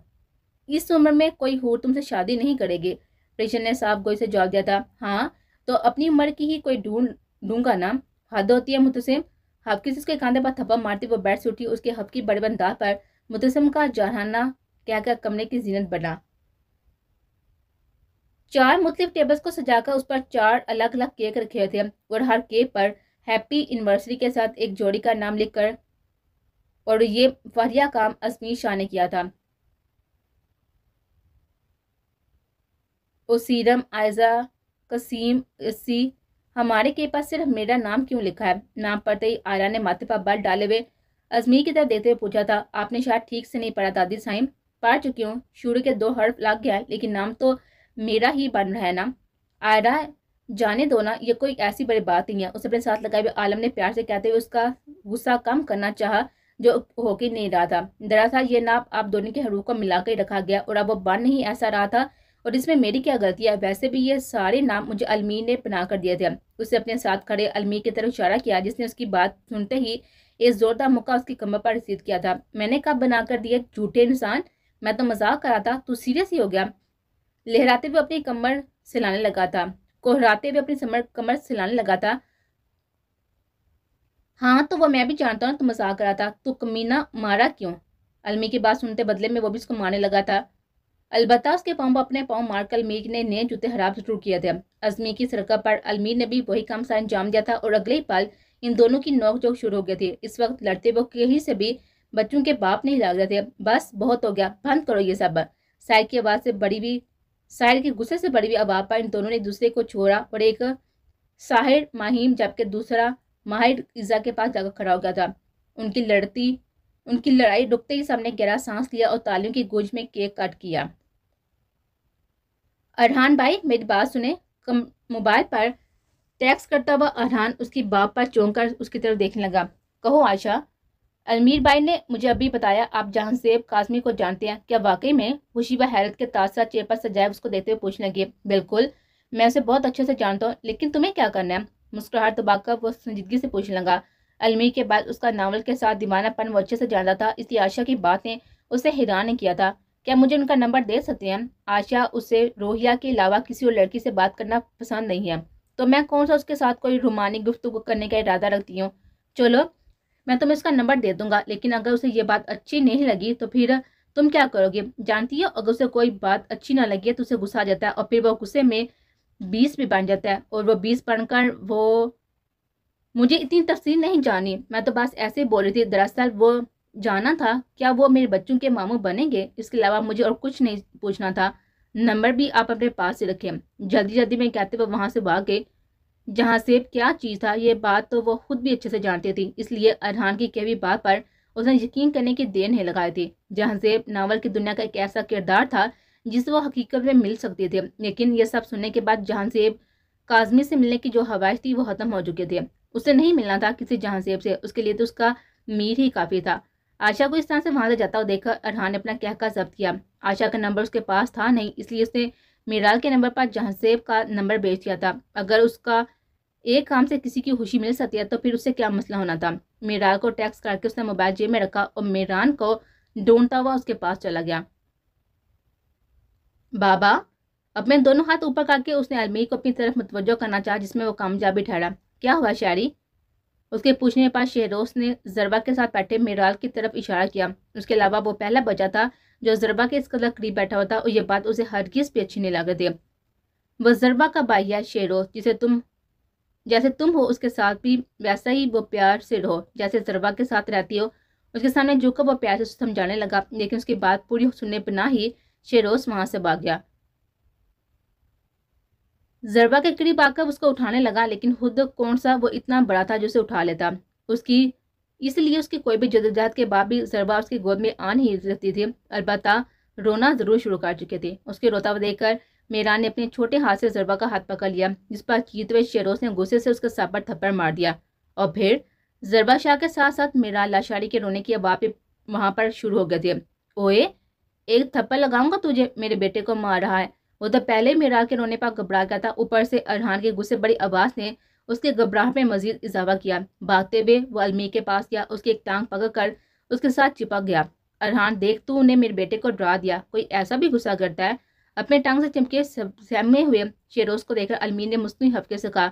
इस उम्र में कोई हूर तुमसे शादी नहीं करेगी प्रीशन ने साफ गोई से जवाब दिया था हाँ तो अपनी उम्र की ही कोई ढूंढ ढूंढा ना हद होती है मुझसे हबकी से उसके कांधे पर थप्पा मारती वो बैठ से उठी उसके हफ्की बड़े बंदा पर मुतसम का जहाना क्या क्या कमरे की जीनत बना चार मुख्तलिफ टेबल्स को सजाकर उस पर चार अलग अलग केक रखे थे और हर केक पर हैप्पी एनिवर्सरी के साथ एक जोड़ी का नाम लिखकर और ये फरिया काम अजमीर शाह ने किया था ओसीरम आयजा कसीम इसी हमारे के पास सिर्फ मेरा नाम क्यों लिखा है नाम पढ़ते ही आयरा ने माथे पर बल डाले हुए अजमी की तरफ देखते हुए पूछा था आपने शायद ठीक से नहीं पढ़ा दादी साहिब पढ़ चुकी हूँ शुरू के दो हर्फ लग गया लेकिन नाम तो मेरा ही बन रहा है ना आयरा जाने दो ना ये कोई ऐसी बड़ी बात नहीं है उसे अपने साथ लगाए हुए आलम ने प्यार से कहते हुए उसका गुस्सा कम करना चाहा जो हो के नहीं रहा था दरअसल ये नाप आप दोनों के हरूफ को मिला कर रखा गया और अब वो बन नहीं ऐसा रहा था और इसमें मेरी क्या गलती है वैसे भी ये सारे नाम मुझे अलमीर ने बना कर दिया था उसे अपने साथ खड़े अलमीर की तरफ इशारा किया जिसने उसकी बात सुनते ही एक जोरदार मुक्का उसकी कमर पर रिसीव किया था मैंने कब बना कर दिया झूठे इंसान मैं तो मजाक करा था तू सीरियस ही हो गया लहराते हुए अपनी कमर सिलाने लगा था कोहराते हुए अपनी कमर सिलाने लगा था हाँ तो वो मैं भी जानता हूँ तो मजाक करा था तो कमीना मारा क्यों अलमी की बात सुनते बदले में वो भी उसको मारने लगा था अलबत्ता उसके पाँव अपने पाँव मारकर अलमीर ने नए जूते हराब जरूर किया था अजमी की सड़क पर अलमीर ने भी वही काम सा अंजाम दिया था और अगले ही पाल इन दोनों की नोकझोंक शुरू हो गई थी इस वक्त लड़ते वक्त कहीं से भी बच्चों के बाप नहीं लाग रहे थे बस बहुत हो गया बंद करो ये सब साहिर की आवाज़ से बड़ी भी साहिर के गुस्से से बड़ी भी आवाज़ पर इन दोनों ने दूसरे को छोड़ा और एक साहिर माहिम जबकि दूसरा माहिर ईजा के पास जाकर खड़ा हो गया था उनकी लड़ती उनकी लड़ाई रुकते ही सामने गहरा सांस लिया और तालियों की गूंज में केक कट किया अरहान भाई मेरी बात सुने मोबाइल पर टैक्स करता हुआ अरहान उसकी बाप पर चौंक कर उसकी तरफ देखने लगा कहो आशा अलमीर बाई ने मुझे अभी बताया आप जहानसेब कासमी को जानते हैं क्या वाकई में खुशीबा हैरत के ताजा चेहरे पर सजाए उसको देते हुए पूछने लगे बिल्कुल मैं उसे बहुत अच्छे से जानता हूँ लेकिन तुम्हें क्या करना है मुस्कुराहट दबाकर वो संजीदगी से पूछने लगा अलमीर के बाद उसका नावल के साथ दीवानापन वो अच्छे से जानता था इसलिए आशा की बात ने उसे हैरान किया था क्या मुझे उनका नंबर दे सकते हैं आशा उसे रोहिया के अलावा किसी और लड़की से बात करना पसंद नहीं है तो मैं कौन सा उसके साथ कोई रुमानी गुफ्तु करने का इरादा रखती हूँ चलो मैं तुम्हें इसका नंबर दे दूंगा लेकिन अगर उसे ये बात अच्छी नहीं लगी तो फिर तुम क्या करोगे जानती हो अगर उसे कोई बात अच्छी ना लगी तो उसे गुस्सा जाता है और फिर वो गुस्से में बीस भी बन जाता है और वो बीस बनकर वो मुझे इतनी तफसील नहीं जानी मैं तो बस ऐसे ही बोल रही थी दरअसल वो जाना था क्या वो मेरे बच्चों के मामू बनेंगे इसके अलावा मुझे और कुछ नहीं पूछना था नंबर भी आप अपने पास से रखें जल्दी जल्दी में कहते हुए वहाँ से वहाँ के जहाँ सेब क्या चीज़ था ये बात तो वो खुद भी अच्छे से जानती थी इसलिए अरहान की कहवी बात पर उसने यकीन करने की देर नहीं लगाई थी जहाँ सेब नावल की दुनिया का एक ऐसा किरदार था जिसे वो हकीकत में मिल सकते थे लेकिन यह सब सुनने के बाद जहाँ सेब काजमी से मिलने की जो हवाइश थी वो ख़त्म हो चुके थे उसे नहीं मिलना था किसी जहाँ सेब से उसके लिए तो उसका मीर ही काफ़ी था आशा को इस तरह से वहाँ से जाता हुआ देखकर अरहान ने अपना कहका जब्त किया आशा का नंबर उसके पास था नहीं इसलिए उसने मीराल के नंबर पर जहांसेब का नंबर बेच दिया था अगर उसका एक काम से किसी की खुशी मिल सकती है तो फिर उससे क्या मसला होना था मीराल को टैक्स करके उसने मोबाइल जेब में रखा और मीरान को ढूंढता हुआ उसके पास चला गया बाबा अपने दोनों हाथ ऊपर करके उसने अलमी को अपनी तरफ मुतवजो करना चाहा जिसमें वो कामयाबी ठहरा क्या हुआ शायरी उसके पूछने के बाद शहरोस ने जरबा के साथ बैठे मेराल की तरफ इशारा किया उसके अलावा वो पहला बचा था जो जरबा के इस कदर करीब बैठा होता और ये बात उसे हर किस पे अच्छी नहीं लग रही वह जरबा का है शेरोस जिसे तुम जैसे तुम हो उसके साथ भी वैसा ही वो प्यार से रहो जैसे जरबा के साथ रहती हो उसके सामने झुका वो प्यार से समझाने लगा लेकिन उसकी बात पूरी सुनने पर ना ही शेरोस वहाँ से भाग गया जरबा के करीब आकर उसको उठाने लगा लेकिन खुद कौन सा वो इतना बड़ा था जो उसे उठा लेता उसकी इसलिए उसकी कोई भी जदोजहद के बाद भी जरबा उसकी गोद में आ नहीं रहती थी अलबत् रोना जरूर शुरू कर चुके थे उसके रोता हुआ देखकर मेरान ने अपने छोटे हाथ से जरबा का हाथ पकड़ लिया जिस पर चीत हुए शेरोस ने गुस्से से उसके सापर पर थप्पड़ मार दिया और फिर जरबा शाह के साथ साथ मेरा लाशारी के रोने की आवाज वहाँ पर शुरू हो गए थे ओए एक थप्पड़ लगाऊंगा तुझे मेरे बेटे को मार रहा है वो तो पहले मेरा के रोने पर घबरा गया था ऊपर से अरहान के गुस्से बड़ी आवाज़ ने उसके घबराहट में मजीद इजाफा किया भागते हुए वो अलमीर के पास गया उसकी एक टांग पकड़ कर उसके साथ चिपक गया अरहान देख तू ने मेरे बेटे को डरा दिया कोई ऐसा भी गुस्सा करता है अपने टांग से चिपके सहमे हुए शेरोज को देखकर अलमीर ने मुस्तु हफ्के से कहा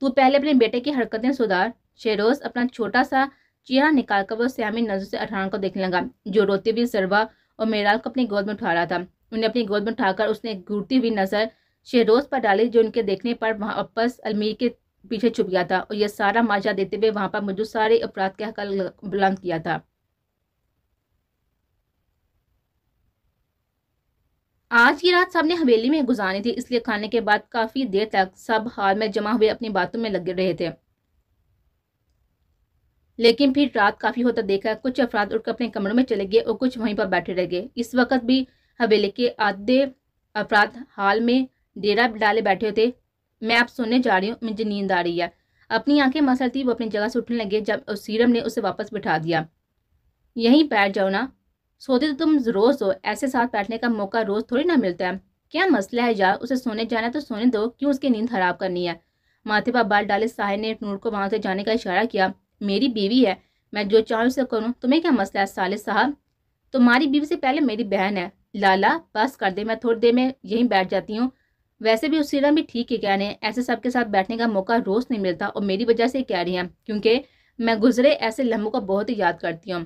तू पहले अपने बेटे की हरकतें सुधार शेरोज अपना छोटा सा चेहरा निकालकर वो सहमी नजर से अरहान को देखने लगा जो रोते हुए सरवा और मेराल को अपनी गोद में उठा रहा था उन्हें अपनी गोद में उठाकर उसने घूरती हुई नज़र शहरोज पर डाली जो उनके देखने पर वापस अलमीर के पीछे छुप गया था और यह सारा माजा देते हुए वहां पर मुझे सारे अपराध के हक बुलंद किया था आज की रात सबने हवेली में गुजारी थी इसलिए खाने के बाद काफ़ी देर तक सब हाल में जमा हुए अपनी बातों में लगे रहे थे लेकिन फिर रात काफ़ी होता देखा कुछ अफराद उठकर अपने कमरों में चले गए और कुछ वहीं पर बैठे रह गए इस वक्त भी हवेली के आधे अपराध हाल में डेरा डाले बैठे थे मैं आप सोने जा रही हूँ मुझे नींद आ रही है अपनी आंखें मसल थी वो अपनी जगह से उठने लगे जब उस सीरम ने उसे वापस बिठा दिया यहीं बैठ जाओ ना सोते तो तुम रोज़ हो ऐसे साथ बैठने का मौका रोज़ थोड़ी ना मिलता है क्या मसला है यार उसे सोने जाना तो सोने दो क्यों उसकी नींद खराब करनी है माथे पर बाल डाले साहे ने नूर को वहां से जाने का इशारा किया मेरी बीवी है मैं जो चाहूँ उसे करूँ तुम्हें क्या मसला है साले साहब तुम्हारी बीवी से पहले मेरी बहन है लाला बस कर दे मैं थोड़ी देर में यहीं बैठ जाती हूँ वैसे भी उस सीरम भी ठीक ही कह रहे हैं ऐसे सबके साथ बैठने का मौका रोज़ नहीं मिलता और मेरी वजह से कह रही हैं क्योंकि मैं गुजरे ऐसे लम्हों का बहुत ही याद करती हूँ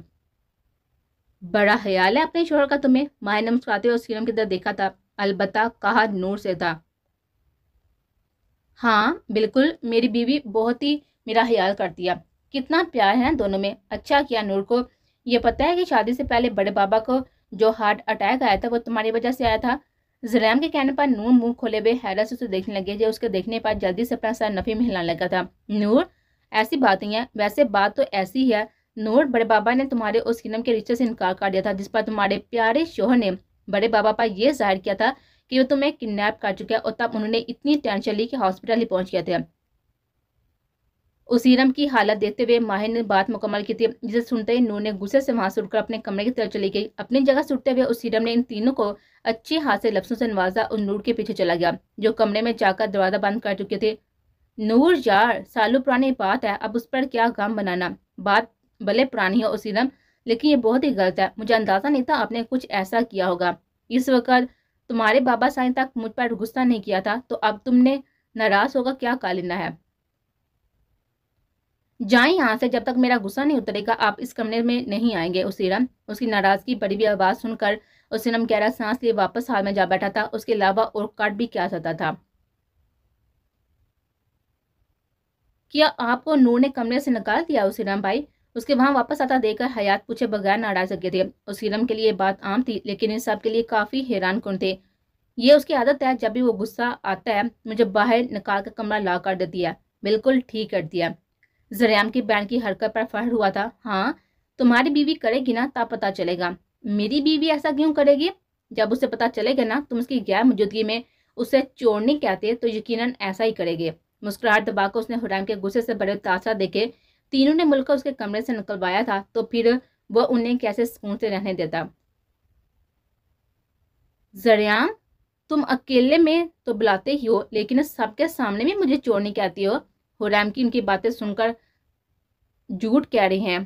बड़ा ख्याल है अपने शोहर का तुम्हें माए ने मुस्कुराते हुए सीरम की तरह देखा था अलबत् कहा नूर से था हाँ बिल्कुल मेरी बीवी बहुत ही मेरा ख्याल करती है कितना प्यार है ना दोनों में अच्छा किया नूर को यह पता है कि शादी से पहले बड़े बाबा को जो हार्ट अटैक आया था वो तुम्हारी वजह से आया था जलैम के कहने पर नूर मुंह खोले हुए हैरत से उसे देखने लगे जो उसके देखने पर जल्दी से अपना सर नफी में हिलाने लगा था नूर ऐसी बात नहीं है वैसे बात तो ऐसी है नूर बड़े बाबा ने तुम्हारे उस किनम के रिश्ते से इनकार कर दिया था जिस पर तुम्हारे प्यारे शोहर ने बड़े बाबा पर यह जाहिर किया था कि वो तुम्हें किडनैप कर चुका है और तब उन्होंने इतनी टेंशन ली कि हॉस्पिटल ही पहुंच गया था उसीरम की हालत देखते हुए माहिर ने बात मुकम्मल की थी जिसे सुनते ही नूर ने गुस्से से वहां से उठकर अपने कमरे की तरफ चली गई अपनी जगह सुटते हुए हुए उसीरम ने इन तीनों को अच्छे हाथ से लफ्सों से नवाजा और नूर के पीछे चला गया जो कमरे में जाकर दरवाजा बंद कर चुके थे नूर यार सालों पुरानी बात है अब उस पर क्या गम बनाना बात भले पुरानी है उसीरम लेकिन ये बहुत ही गलत है मुझे अंदाज़ा नहीं था आपने कुछ ऐसा किया होगा इस वक्त तुम्हारे बाबा साहिब तक मुझ पर गुस्सा नहीं किया था तो अब तुमने नाराज़ होगा क्या का लेना है जाए यहाँ से जब तक मेरा गुस्सा नहीं उतरेगा आप इस कमरे में नहीं आएंगे उसीरम उसकी नाराज़गी बड़ी भी आवाज़ सुनकर उसीरम रहा सांस लिए वापस हाल में जा बैठा था उसके अलावा और काट भी क्या सकता था क्या आपको नूर ने कमरे से निकाल दिया उसीरम भाई उसके वहां वापस आता देखकर हयात पूछे बगैर नाराज लगे थे उसीरम के लिए बात आम थी लेकिन इन सब के लिए काफ़ी हैरान कन थे ये उसकी आदत है जब भी वो गुस्सा आता है मुझे बाहर निकाल कर कमरा ला कर देती है बिल्कुल ठीक कर दिया जरियाम के बैंड की हरकत पर फहर हुआ था हाँ तुम्हारी बीवी करेगी ना तब पता चलेगा मेरी बीवी ऐसा क्यों करेगी जब उसे पता चलेगा ना तुम उसकी गैर मौजूदगी में उसे चोरनी कहते तो यकीनन ऐसा ही करेगी मुस्कुराहट दबाकर उसने हुरैम के गुस्से से बड़े ताशा देखे तीनों ने मुल्क उसके कमरे से निकलवाया था तो फिर वह उन्हें कैसे सुकून से रहने देता जरियाम तुम अकेले में तो बुलाते ही हो लेकिन सबके सामने भी मुझे चोरनी कहती हो हुरैम की उनकी बातें सुनकर झूठ कह रही हैं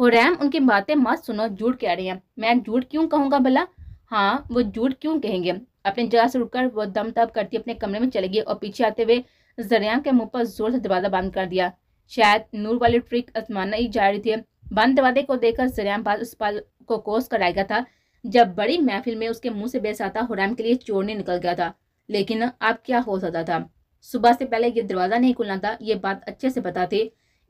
हुरैम उनकी बातें मत सुनो झूठ कह रही हैं मैं झूठ क्यों कहूँगा भला हाँ वो झूठ क्यों कहेंगे अपने जगह से उठकर वो दम तब करती अपने कमरे में चलेगी और पीछे आते हुए जरियाम के मुंह पर जोर से दरवाज़ा बंद कर दिया शायद नूर वाली ट्रिक आजमाना ही जा रही थी बंद दरवाजे को देखकर जरियाम बाद उस पाल को कोस आएगा था जब बड़ी महफिल में उसके मुंह से बेसाता हुराम के लिए चोरने निकल गया था लेकिन अब क्या हो सकता था सुबह से पहले ये दरवाज़ा नहीं खुलना था ये बात अच्छे से पता थी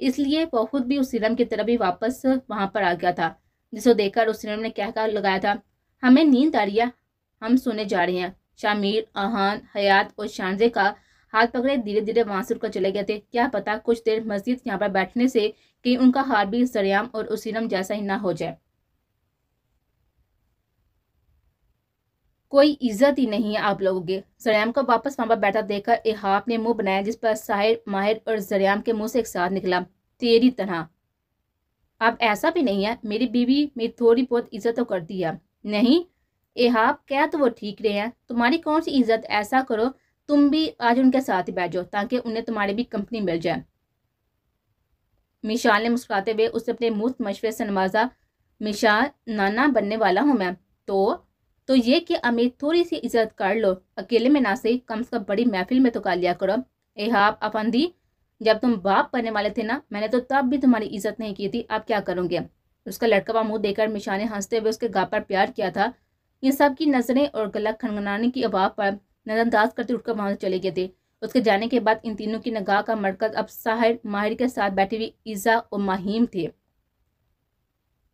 इसलिए वह खुद भी उस सीरम की तरफ ही वापस वहाँ पर आ गया था जिसे देखकर उस सीरम ने क्या लगाया था हमें नींद आ रही है हम सोने जा रहे हैं शामिर अहान हयात और शानजे का हाथ पकड़े धीरे धीरे वहाँ से उठकर चले गए थे क्या पता कुछ देर मस्जिद यहाँ पर बैठने से कि उनका हाथ भी सरेआम और उसीरम जैसा ही ना हो जाए कोई इज्जत ही नहीं है आप लोगों के जरियाम को वापस वहां पर बैठा देखकर एहाब ने मुंह बनाया जिस पर साहिर माहिर और जरियाम के मुंह से एक साथ निकला तेरी तरह अब ऐसा भी नहीं है मेरी बीवी मेरी थोड़ी बहुत इज्जत तो करती है नहीं एहाब क्या तो वो ठीक रहे हैं तुम्हारी कौन सी इज्जत ऐसा करो तुम भी आज उनके साथ ही बैठ जाओ ताकि उन्हें तुम्हारी भी कंपनी मिल जाए मिशाल ने मुस्कुराते हुए उसे अपने मुफ्त मशवरे से नवाजा मिशाल नाना बनने वाला हूँ मैं तो तो ये कि अमीर थोड़ी सी इज्जत कर लो अकेले में ना सही कम से कम बड़ी महफिल में तो कर लिया करो ए हाँ, अपन दी जब तुम बाप बनने वाले थे ना मैंने तो तब भी तुम्हारी इज्जत नहीं की थी अब क्या करोगे उसका लड़कवा मुंह देकर मिशा ने हंसते हुए उसके गा पर प्यार किया था इन सब की नज़रें और गला खनगनाने की अभाव पर नज़रअंदाज करते उठकर वहाँ से चले गए थे उसके जाने के बाद इन तीनों की नगाह का मरकज अब साहिर माहिर के साथ बैठी हुई ईज़ा और माहिम थे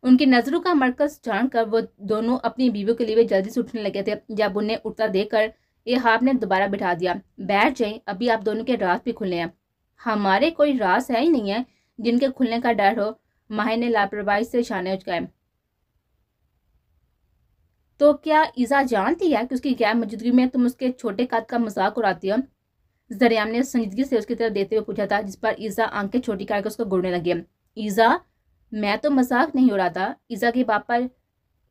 उनकी नज़रों का मरकज जान कर वो दोनों अपनी बीवी के लिए जल्दी से उठने लगे थे जब उन्हें उठता देखकर हाफ ने दोबारा बिठा दिया बैठ जाए अभी आप दोनों के रात भी खुले हैं हमारे कोई रास है ही नहीं है जिनके खुलने का डर हो माह ने लापरवाही से शाने उचकाए तो क्या ईजा जानती है कि उसकी गैर मौजूदगी में तुम उसके छोटे कद का मजाक उड़ाती हो जरियाम ने संजीदगी से उसकी तरफ देते हुए पूछा था जिस पर ईजा आंखें छोटी करके उसको घूरने लगी ईजा मैं तो मजाक नहीं उड़ाता ईजा के बाप पर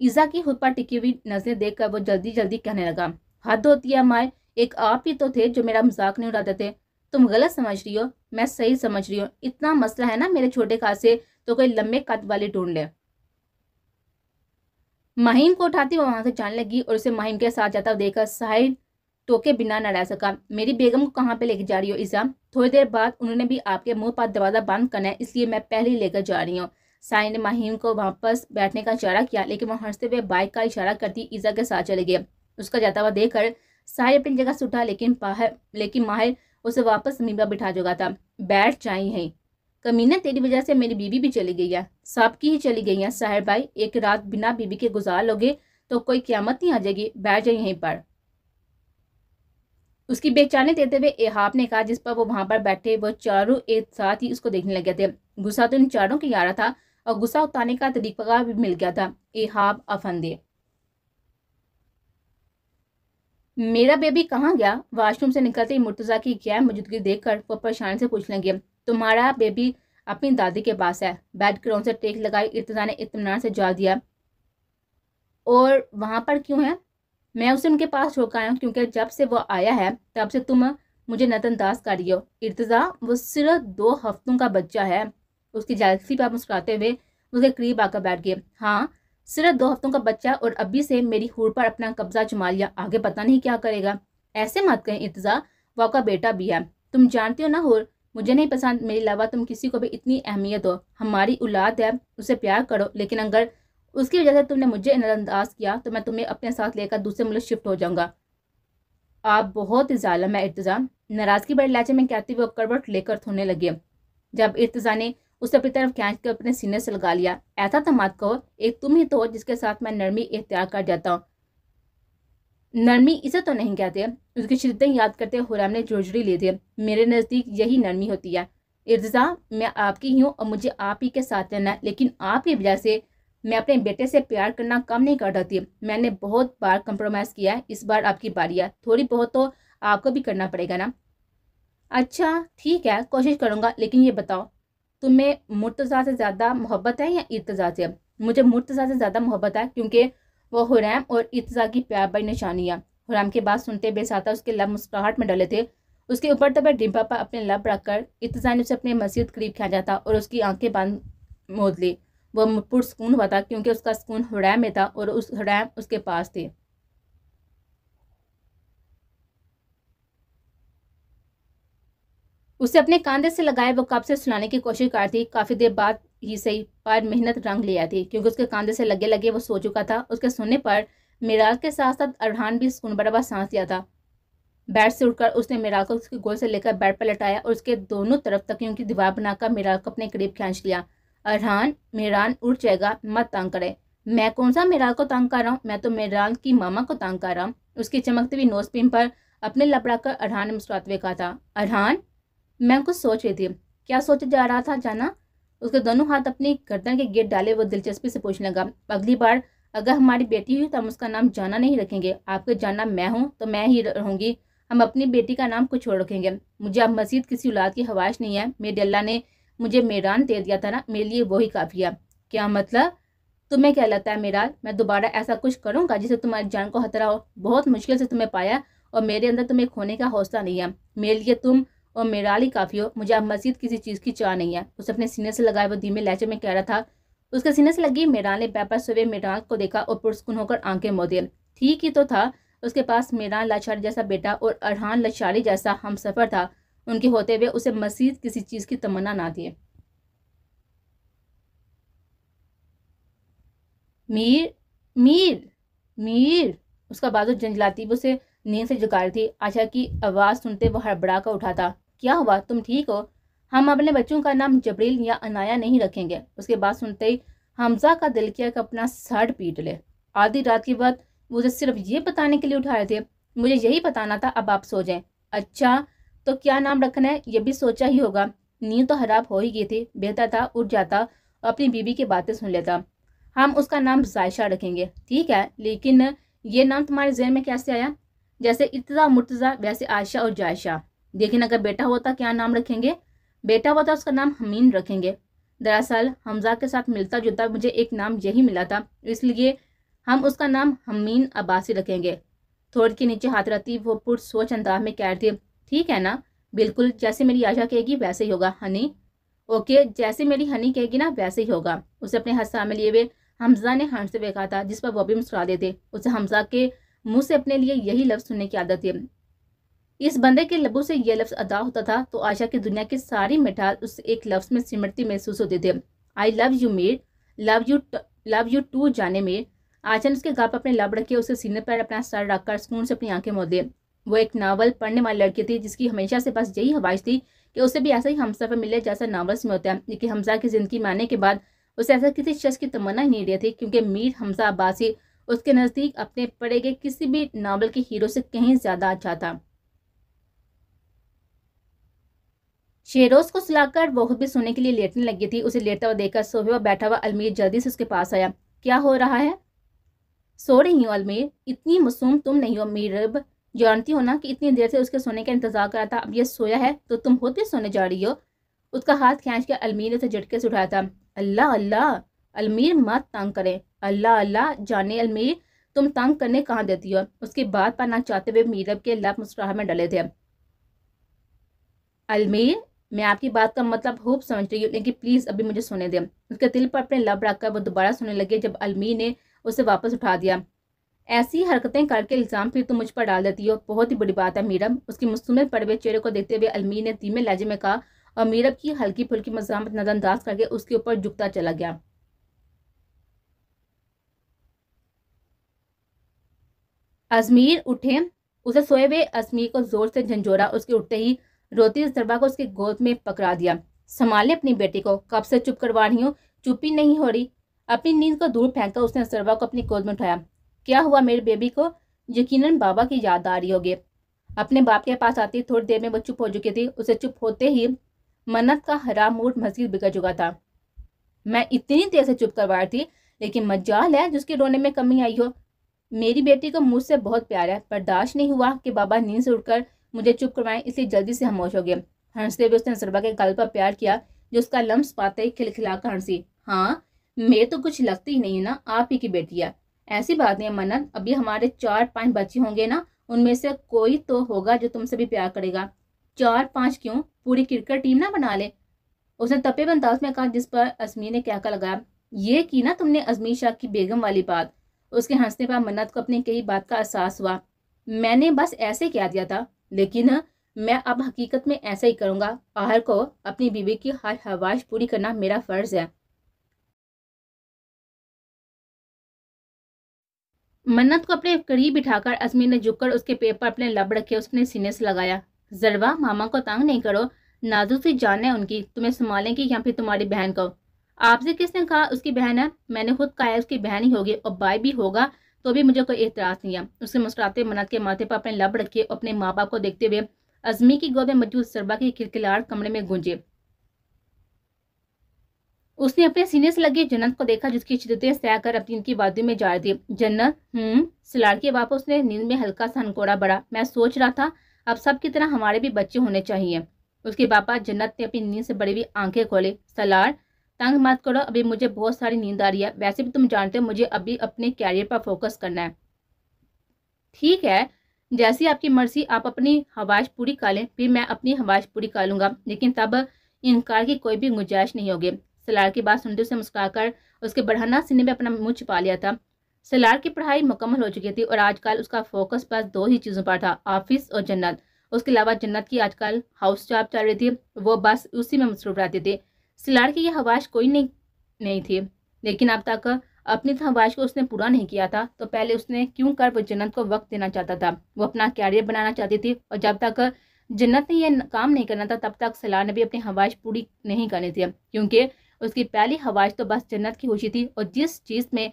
ईजा की खुद पर टिकी हुई नजरें देखकर वो जल्दी जल्दी कहने लगा हद होती है माए एक आप ही तो थे जो मेरा मजाक नहीं उड़ाते थे तुम गलत समझ रही हो मैं सही समझ रही हूँ इतना मसला है ना मेरे छोटे खास से तो कोई लंबे कद वाले ढूंढ ले माहिम को उठाती वहां से जान लगी और उसे माहिम के साथ जाता देखकर साहिब टोके बिना न रह सका मेरी बेगम को कहाँ पे लेके जा रही हो ईजा थोड़ी देर बाद उन्होंने भी आपके मुंह पर दरवाजा बंद करना है इसलिए मैं पहले ही लेकर जा रही हूँ साइन माहिम को वापस बैठने का इशारा किया लेकिन वह हंसते हुए बाइक का इशारा करती ईजा के साथ चले गए उसका जाता हुआ देखकर साई अपनी जगह से उठा लेकिन लेकिन माहिर उसे वापस समीबा बिठा चुका था बैठ चाहिए कमीना तेरी वजह से मेरी बीबी भी चली गई है सबकी ही चली गई है साहिर भाई एक रात बिना बीबी के गुजार लोगे तो कोई क्यामत नहीं आ जाएगी बैठ जाए यहीं पर उसकी बेचाने देते हुए एहाब ने कहा जिस पर वो वहां पर बैठे वो चारों एक साथ ही उसको देखने लगे थे गुस्सा तो इन चारों के यारा था और गुस्सा उतारने का तरीका भी मिल गया था एहाब अफंदे मेरा बेबी कहाँ गया वॉशरूम से निकलते ही मुर्तज़ा की गैर मौजूदगी देखकर वो परेशानी से पूछने लगे तुम्हारा बेबी अपनी दादी के पास है बेड क्राउन से टेक लगाई इर्तज़ा ने इतमान से जवाब दिया और वहाँ पर क्यों है मैं उसे उनके पास छोड़कर आया हूँ क्योंकि जब से वो आया है तब से तुम मुझे नतनदाज कर रही हो इर्तज़ा वो सिर्फ दो हफ्तों का बच्चा है उसकी जैसी पर मुस्कुराते हुए उसके करीब आकर बैठ गए हाँ सिर्फ दो हफ्तों का बच्चा और अभी से मेरी हूर पर अपना कब्जा जमा लिया आगे पता नहीं क्या करेगा ऐसे मत कहें इतजा वो का बेटा भी है तुम जानते हो ना हूर मुझे नहीं पसंद मेरे अलावा तुम किसी को भी इतनी अहमियत हो हमारी औलाद है उसे प्यार करो लेकिन अगर उसकी वजह से तुमने मुझे नज़रअंदाज किया तो मैं तुम्हें अपने साथ लेकर दूसरे मुल्क शिफ्ट हो जाऊंगा आप बहुत ज़ालम है इर्तज़ा नाराज़गी बड़े लहजे में कहते हुए करवट लेकर थोने लगे जब इर्तज़ा ने उसे अपनी तरफ खींच कर अपने सीने से लगा लिया ऐसा तो मत कहो एक तुम ही तो हो जिसके साथ मैं नरमी इख्तियार कर जाता हूँ नरमी इसे तो नहीं कहते उसकी शिद्दतें याद करते हुराम ने झुरझुरी ली थी मेरे नज़दीक यही नरमी होती है इर्जा मैं आपकी ही हूँ और मुझे आप ही के साथ रहना है लेकिन आपकी वजह से मैं अपने बेटे से प्यार करना कम नहीं कर रहती मैंने बहुत बार कंप्रोमाइज़ किया है इस बार आपकी बारी है थोड़ी बहुत तो आपको भी करना पड़ेगा ना अच्छा ठीक है कोशिश करूँगा लेकिन ये बताओ तुम्हें मुर्तज़ा से ज़्यादा मोहब्बत है या इर्तज़ा से मुझे मुर्तज़ा से ज़्यादा मोहब्बत है क्योंकि वह हुरैम और इर्तज़ा की प्यार बड़ी निशानियाँ हुरैम की बात सुनते बेसाता उसके लब मुस्कुराहट में डले थे उसके ऊपर तब डिब्बा पर अपने लब रखकर इर्तज़ा ने उसे अपने मस्जिद करीब खेचा था और उसकी आंखें बंद मोद ली वह पुरसकून हुआ था क्योंकि उसका सुकून हुरैम में था और उस हुरैम उसके पास थे उसे अपने कांधे से लगाए वो कब से सुनाने की कोशिश कर थी काफ़ी देर बाद ही सही पर मेहनत रंग लिया थी क्योंकि उसके कांधे से लगे लगे वो सो चुका था उसके सुनने पर मिराज के साथ साथ अरहान भी सुन बराबर सांस लिया था बेड से उठकर उसने मिराल को उसके गोल से लेकर बेड पर लटाया और उसके दोनों तरफ तकियों की दीवार बनाकर मिराल को अपने करीब खींच लिया अरहान मिरान उठ जाएगा मत तंग करे मैं कौन सा मेराल को तंग कर रहा हूँ मैं तो मेराल की मामा को तंग कर रहा हूँ उसकी चमकती हुई नोज पिन पर अपने लपड़ा कर अरहान ने मुस्कुराते हुए कहा था अरहान मैं कुछ सोच रही थी क्या सोचा जा रहा था जाना उसके दोनों हाथ अपनी गर्दन के गेट डाले वो दिलचस्पी से पूछने लगा अगली बार अगर हमारी बेटी हुई तो हम उसका नाम जाना नहीं रखेंगे आपके जाना मैं हूँ तो मैं ही रहूँगी हम अपनी बेटी का नाम कुछ और रखेंगे मुझे अब मजीद किसी औलाद की हवाश नहीं है मेरे अल्लाह ने मुझे मेरान दे दिया था ना मेरे लिए वही काफ़ी है क्या मतलब तुम्हें क्या लगता है मेरा मैं दोबारा ऐसा कुछ करूँगा जिससे तुम्हारी जान को खतरा हो बहुत मुश्किल से तुम्हें पाया और मेरे अंदर तुम्हें खोने का हौसला नहीं है मेरे लिए तुम और ही काफ़ी हो मुझे अब मजीद किसी चीज़ की चाह नहीं है उसे अपने सीने से लगाए वो धीमे लहजे में कह रहा था उसके सीने से लगी मेरान ने बैपर सोए मेरान को देखा और पुरस्कुन होकर आंखें मोदी ठीक ही तो था उसके पास मेरान लाचारी जैसा बेटा और अरहान लाचारी जैसा हम सफ़र था उनके होते हुए उसे मजीद किसी चीज़ की तमन्ना ना दिए मीर मीर मीर उसका बाजू जंजलाती वो उसे नींद से जगा रही थी आशा की आवाज़ सुनते वो हड़बड़ा कर उठा था क्या हुआ तुम ठीक हो हम अपने बच्चों का नाम जबरील या अनाया नहीं रखेंगे उसके बाद सुनते ही हमजा का दिल किया कि अपना सर पीट ले आधी रात के बाद मुझे सिर्फ ये बताने के लिए उठाए थे मुझे यही बताना था अब आप सो जाएं अच्छा तो क्या नाम रखना है ये भी सोचा ही होगा नींद तो खराब हो ही गई थी बेहतर था उठ जाता और अपनी बीबी की बातें सुन लेता हम उसका नाम जायशा रखेंगे ठीक है लेकिन ये नाम तुम्हारे जहन में कैसे आया जैसे इतजा मुर्तज़ा वैसे आयशा और जायशा लेकिन अगर बेटा होता क्या नाम रखेंगे बेटा होता उसका नाम हमीन रखेंगे दरअसल हमजा के साथ मिलता जुलता मुझे एक नाम यही मिला था इसलिए हम उसका नाम हमीन अब्बासी रखेंगे थोड़ी के नीचे हाथ रहती वो पुर सोच अंदाज में कह रही ठीक है ना बिल्कुल जैसे मेरी आशा कहेगी वैसे ही होगा हनी ओके जैसे मेरी हनी कहेगी ना वैसे ही होगा उसे अपने हाथ सामने लिए हुए हमजा ने हंसते हुए कहा था जिस पर वो भी मुस्कुरा देते उसे हमजा के मुंह से अपने लिए यही लफ्ज़ सुनने की आदत है इस बंदे के लबों से यह लफ्ज़ अदा होता था तो आशा की दुनिया की सारी मिठास उस एक लफ्ज़ में सिमटती महसूस होती थी I love you made love you love you too जाने आशा ने उसके गाप अपने लब रखे उसके सीने पर अपना सर रखकर सुकून से अपनी आंखें मोदी वो एक नावल पढ़ने वाली लड़की थी जिसकी हमेशा से बस यही ख्वाहिश थी कि उसे भी ऐसा ही हमसफ़र मिले जैसा नावल्स में होता है लेकिन हमसा की ज़िंदगी में आने के बाद उसे ऐसा किसी शख्स की तमन्ना ही नहीं रही थी क्योंकि मीर हमसा अब्बासी उसके नज़दीक अपने पढ़े गए किसी भी नावल के हीरो से कहीं ज़्यादा अच्छा था शेरोज को सुलाकर वो खुद भी सोने के लिए लेटने लगी थी उसे लेटता हुआ देखकर सोफे पर बैठा हुआ अलमीर जल्दी से उसके पास आया क्या हो रहा है सो रही हूँ अलमीर इतनी मासूम तुम नहीं हो मीरब जानती हो ना कि इतनी देर से उसके सोने का इंतजार कर रहा था अब यह सोया है तो तुम खुद भी सोने जा रही हो उसका हाथ खींच के अलमीर ने उसे झटके से उठाया था अल्लाह अल्लाह अलमीर मत तंग करे अल्लाह अल्लाह जाने अलमीर तुम तंग करने कहाँ देती हो उसकी बात पर ना चाहते हुए मीरब के लब मुस्कुराहट में डले थे अलमीर मैं आपकी बात का मतलब खूब समझ रही हूँ लेकिन प्लीज़ अभी मुझे सुने दें उसके दिल पर अपने लब रखकर वो दोबारा सुनने लगे जब अलमी ने उसे वापस उठा दिया ऐसी हरकतें करके इल्ज़ाम फिर तुम तो मुझ पर डाल देती हो बहुत ही बड़ी बात है मीरब उसकी मुस्तमिल पड़े चेहरे को देखते हुए अलमी ने धीमे लहजे में कहा और मीरब की हल्की फुल्की मजामत नजरअंदाज करके उसके ऊपर झुकता चला गया अजमीर उठे उसे सोए हुए अजमीर को जोर से झंझोरा उसके उठते ही रोती इस दरबा को उसके गोद में पकड़ा दिया संभाले अपनी बेटी को कब से चुप करवा रही हूँ चुपी नहीं हो रही अपनी नींद को दूर फेंककर उसने दरबा को अपनी गोद में उठाया क्या हुआ मेरे बेबी को यकीनन बाबा की याद आ रही होगी अपने बाप के पास आती थोड़ी देर में वो चुप हो चुकी थी उसे चुप होते ही मन्नत का हरा मूड मजीद बिगड़ चुका था मैं इतनी देर से चुप करवा रही थी लेकिन मजाल है जिसके रोने में कमी आई हो मेरी बेटी को मुझसे बहुत प्यार है बर्दाश्त नहीं हुआ कि बाबा नींद से उठकर मुझे चुप करवाएं इसलिए जल्दी से हमोश हो गए हंसते हुए उसने सरबा के गाल पर प्यार किया जो उसका लम्स पाते ही खिलखिलाकर हंसी हाँ मेरे तो कुछ लगती ही नहीं है ना आप ही की बेटी है ऐसी बात नहीं है मन्नत अभी हमारे चार पांच बच्चे होंगे ना उनमें से कोई तो होगा जो तुमसे भी प्यार करेगा चार पांच क्यों पूरी क्रिकेट टीम ना बना ले उसने तपे बंदाज में कहा जिस पर अजमी ने क्या लगाया ये की ना तुमने अजमी शाह की बेगम वाली बात उसके हंसने पर मन्नत को अपनी कई बात का एहसास हुआ मैंने बस ऐसे क्या दिया था लेकिन मैं अब हकीकत में ऐसा ही करूंगा आहर को अपनी बीवी की हर हवाश पूरी करना मेरा फ़र्ज़ है मन्नत को अपने करीब बिठाकर अजमीर ने झुककर उसके पेपर अपने लब रखे उसने सीने से लगाया जरवा मामा को तंग नहीं करो नाजु सी जान है उनकी तुम्हें संभालेंगी या फिर तुम्हारी बहन को आपसे किसने कहा उसकी बहन है मैंने खुद कहा उसकी बहन ही होगी और भाई भी होगा तो भी मुझे कोई एतराज़ नहीं है उसने मुस्कुराते मन्नत के माथे पर अपने लब रखे अपने माँ बाप को देखते हुए अजमी की गोद में मौजूद सरबा की खिलखिलाट कमरे में गूंजे उसने अपने सीने से लगे जन्नत को देखा जिसकी शिदतें सह कर अपनी की वादी में जा रही थी जन्नत हम्म सिलाड़ के बाप उसने नींद में हल्का सा हनकोड़ा बढ़ा मैं सोच रहा था अब सब की तरह हमारे भी बच्चे होने चाहिए उसके पापा जन्नत ने अपनी नींद से बड़ी हुई आंखें खोले सलाड तंग मत करो अभी मुझे बहुत सारी नींद आ रही है वैसे भी तुम जानते हो मुझे अभी अपने कैरियर पर फोकस करना है ठीक है जैसी आपकी मर्जी आप अपनी हवाश पूरी कर लें फिर मैं अपनी हवाश पूरी कर लूँगा लेकिन तब इनकार की कोई भी गुंजाइश नहीं होगी सलार की बात सुनते उसे कर उसके बढ़ाना सीने में अपना मुँह छुपा लिया था सलार की पढ़ाई मुकम्मल हो चुकी थी और आजकल उसका फोकस बस दो ही चीज़ों पर था ऑफिस और जन्नत उसके अलावा जन्नत की आजकल हाउस जॉब चल रही थी वो बस उसी में मसरूफ रहती थी सिलार की यह हवाश कोई नहीं नहीं थी लेकिन अब तक अपनी हवाश को उसने पूरा नहीं किया था तो पहले उसने क्यों कर वो जन्नत को वक्त देना चाहता था वो अपना कैरियर बनाना चाहती थी और जब तक जन्नत ने यह काम नहीं करना था तब तक सलार ने भी अपनी ख्वाहिश पूरी नहीं करनी थी क्योंकि उसकी पहली हवाश तो बस जन्नत की होशी थी और जिस चीज़ में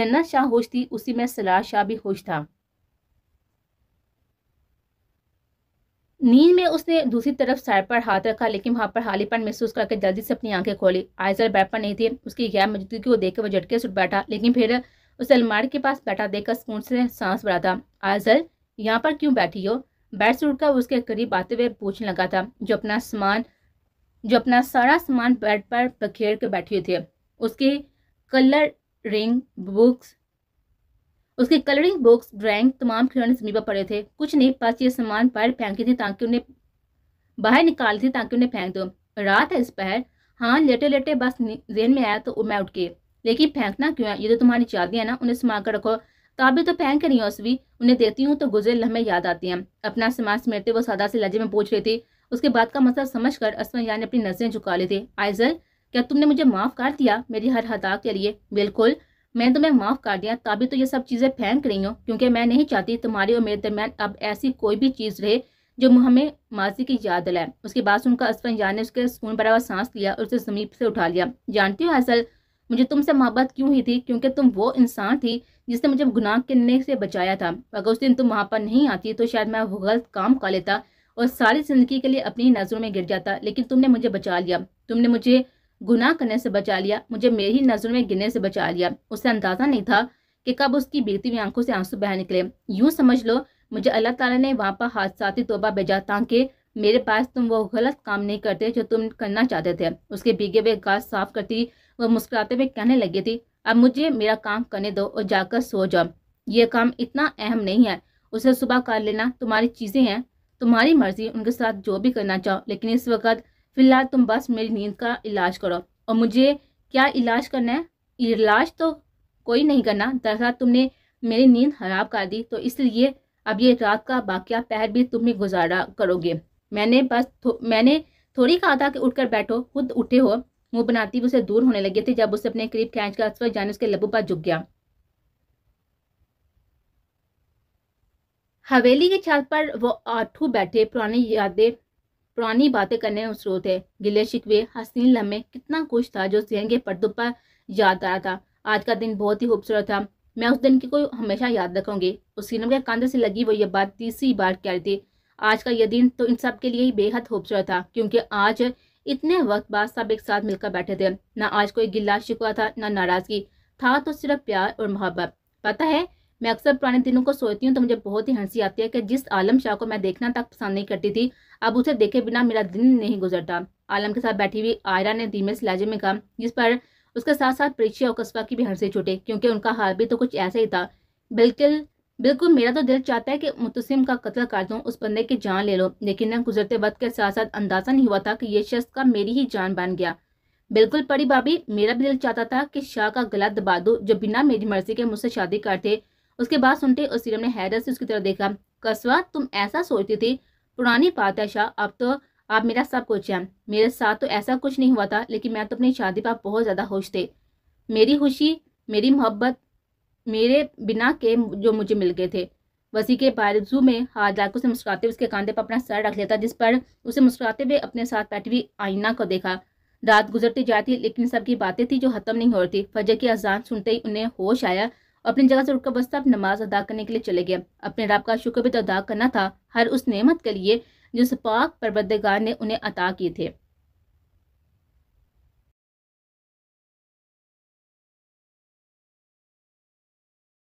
जन्नत शाह होश थी उसी में सिलार शाह भी होश था नींद में उसने दूसरी तरफ सर पर हाथ रखा लेकिन वहां पर हालीपन महसूस करके जल्दी से अपनी आंखें खोली आयजर पर नहीं थी उसकी गैर मौजूदगी को देखकर वह झटके से उठ बैठा लेकिन फिर उसे अलमारी के पास बैठा देखकर सुकून से सांस भरा था आयजर यहाँ पर क्यों बैठी हो बैठ से उठकर उसके करीब आते हुए पूछने लगा था जो अपना सामान जो अपना सारा सामान बेड पर बखेर के बैठी हुई थी उसकी कलर रिंग बुक्स उसके कलरिंग बॉक्स ड्राइंग तमाम खिलौने समीपा पड़े थे कुछ ने पास ये सामान पैर फेंके थे ताकि उन्हें बाहर निकाली थी ताकि उन्हें फेंक दो रात है इस पहर हाँ लेटे लेटे बस जेन में आया तो मैं उठ के लेकिन फेंकना क्यों है ये तो तुम्हारी चादी है ना उन्हें समा कर रखो तो तो फेंक रही हो उसवी उन्हें देती हूँ तो गुजरे लम्हे याद आती हैं अपना समाज समेटते वो सादा से लजे में पूछ रही थी उसके बाद का मतलब समझ कर असमया ने अपनी नजरें झुका ली थी आयजल क्या तुमने मुझे माफ़ कर दिया मेरी हर हदा के लिए बिल्कुल मैंने तुम्हें माफ़ कर दिया तभी तो ये सब चीज़ें फेंक रही हो क्योंकि मैं नहीं चाहती तुम्हारी और मेरे दरमियान अब ऐसी कोई भी चीज़ रहे जो हमें माजी की याद दिलाए उसके बाद उनका असफन जान ने उसके सुकून बराबर हुआ सांस लिया और उसे जमीप से उठा लिया जानती हो असल मुझे तुमसे मोहब्बत क्यों ही थी क्योंकि तुम वो इंसान थी जिसने मुझे गुनाह करने से बचाया था अगर उस दिन तुम वहाँ पर नहीं आती तो शायद मैं वो गलत काम कर लेता और सारी ज़िंदगी के लिए अपनी नज़रों में गिर जाता लेकिन तुमने मुझे बचा लिया तुमने मुझे गुनाह करने से बचा लिया मुझे मेरी नज़र में गिरने से बचा लिया उसे अंदाज़ा नहीं था कि कब उसकी बीती हुई आंखों से आंसू बह निकले यूं समझ लो मुझे अल्लाह ताला ने वहाँ पर हादसाती तोबा भेजा ताकि मेरे पास तुम वो गलत काम नहीं करते जो तुम करना चाहते थे उसके भीगे हुए घास साफ करती वह मुस्कुराते हुए कहने लगी थी अब मुझे मेरा काम करने दो और जाकर सो जाओ ये काम इतना अहम नहीं है उसे सुबह कर लेना तुम्हारी चीज़ें हैं तुम्हारी मर्जी उनके साथ जो भी करना चाहो लेकिन इस वक्त फिलहाल तुम बस मेरी नींद का इलाज करो और मुझे क्या इलाज करना है इलाज तो कोई नहीं करना दरअसल तुमने मेरी नींद खराब कर दी तो इसलिए अब ये रात का बाकिया पहर भी तुम ही गुजारा करोगे मैंने बस थो, मैंने थोड़ी कहा था कि उठकर बैठो खुद उठे हो मुंह बनाती हुई उसे दूर होने लगे थे जब उसे अपने करीब खेच कर असफर जाने उसके लबों पर झुक गया हवेली की छत पर वो आठू बैठे पुरानी यादें पुरानी बातें करने में मसरूर थे गिले शिकवे हसीन लम्हे कितना कुछ था जो जहन के पर्दों पर याद आ रहा था आज का दिन बहुत ही खूबसूरत था मैं उस दिन की कोई हमेशा याद रखूंगी उस सीनम के कंधे से लगी वो ये बात तीसरी बार कह रही थी आज का यह दिन तो इन सब के लिए ही बेहद खूबसूरत था क्योंकि आज इतने वक्त बाद सब एक साथ मिलकर बैठे थे ना आज कोई गिला शिकवा था ना नाराजगी था तो सिर्फ प्यार और मोहब्बत पता है मैं अक्सर पुराने दिनों को सोचती हूँ तो मुझे बहुत ही हंसी आती है कि जिस आलम शाह को मैं देखना तक पसंद नहीं करती थी अब उसे देखे बिना मेरा दिन नहीं गुजरता आलम के साथ बैठी हुई आयरा ने धीमे लहजे में कहा जिस पर उसके साथ साथ परीक्षा और कस्बा की भी हंसी छूटे क्योंकि उनका हाल भी तो कुछ ऐसा ही था बिल्कुल बिल्कुल मेरा तो दिल चाहता है कि मुतसिम का कत्ल कर दूँ उस बंदे की जान ले लो लेकिन गुजरते वक्त के साथ साथ अंदाजा नहीं हुआ था कि यह शख्स का मेरी ही जान बन गया बिल्कुल पड़ी भाभी मेरा भी दिल चाहता था कि शाह का गला दबा दूँ जो बिना मेरी मर्जी के मुझसे शादी करते उसके बाद सुनते और सीरम ने हैरत से उसकी तरफ देखा कसवा तुम ऐसा सोचती थी पुरानी बात है शाह अब तो आप मेरा सब कुछ है मेरे साथ तो ऐसा कुछ नहीं हुआ था लेकिन मैं तो अपनी शादी पर बहुत ज़्यादा खुश थे मेरी खुशी मेरी मोहब्बत मेरे बिना के जो मुझे मिल गए थे वसी के बारजू में हाथ जाकर उसे मुस्कुराते हुए उसके कांधे पर अपना सर रख लेता जिस पर उसे मुस्कुराते हुए अपने साथ बैठी हुई आईना को देखा रात गुजरती जाती लेकिन सबकी बातें थी जो खत्म नहीं हो रही थी फजर की अजान सुनते ही उन्हें होश आया अपनी जगह से उठकर बस्ता अब नमाज अदा करने के लिए चले गए अपने रब का शुक्र भी तो अदा करना था हर उस नेमत के लिए जिस पाक परवरदगार ने उन्हें अता किए थे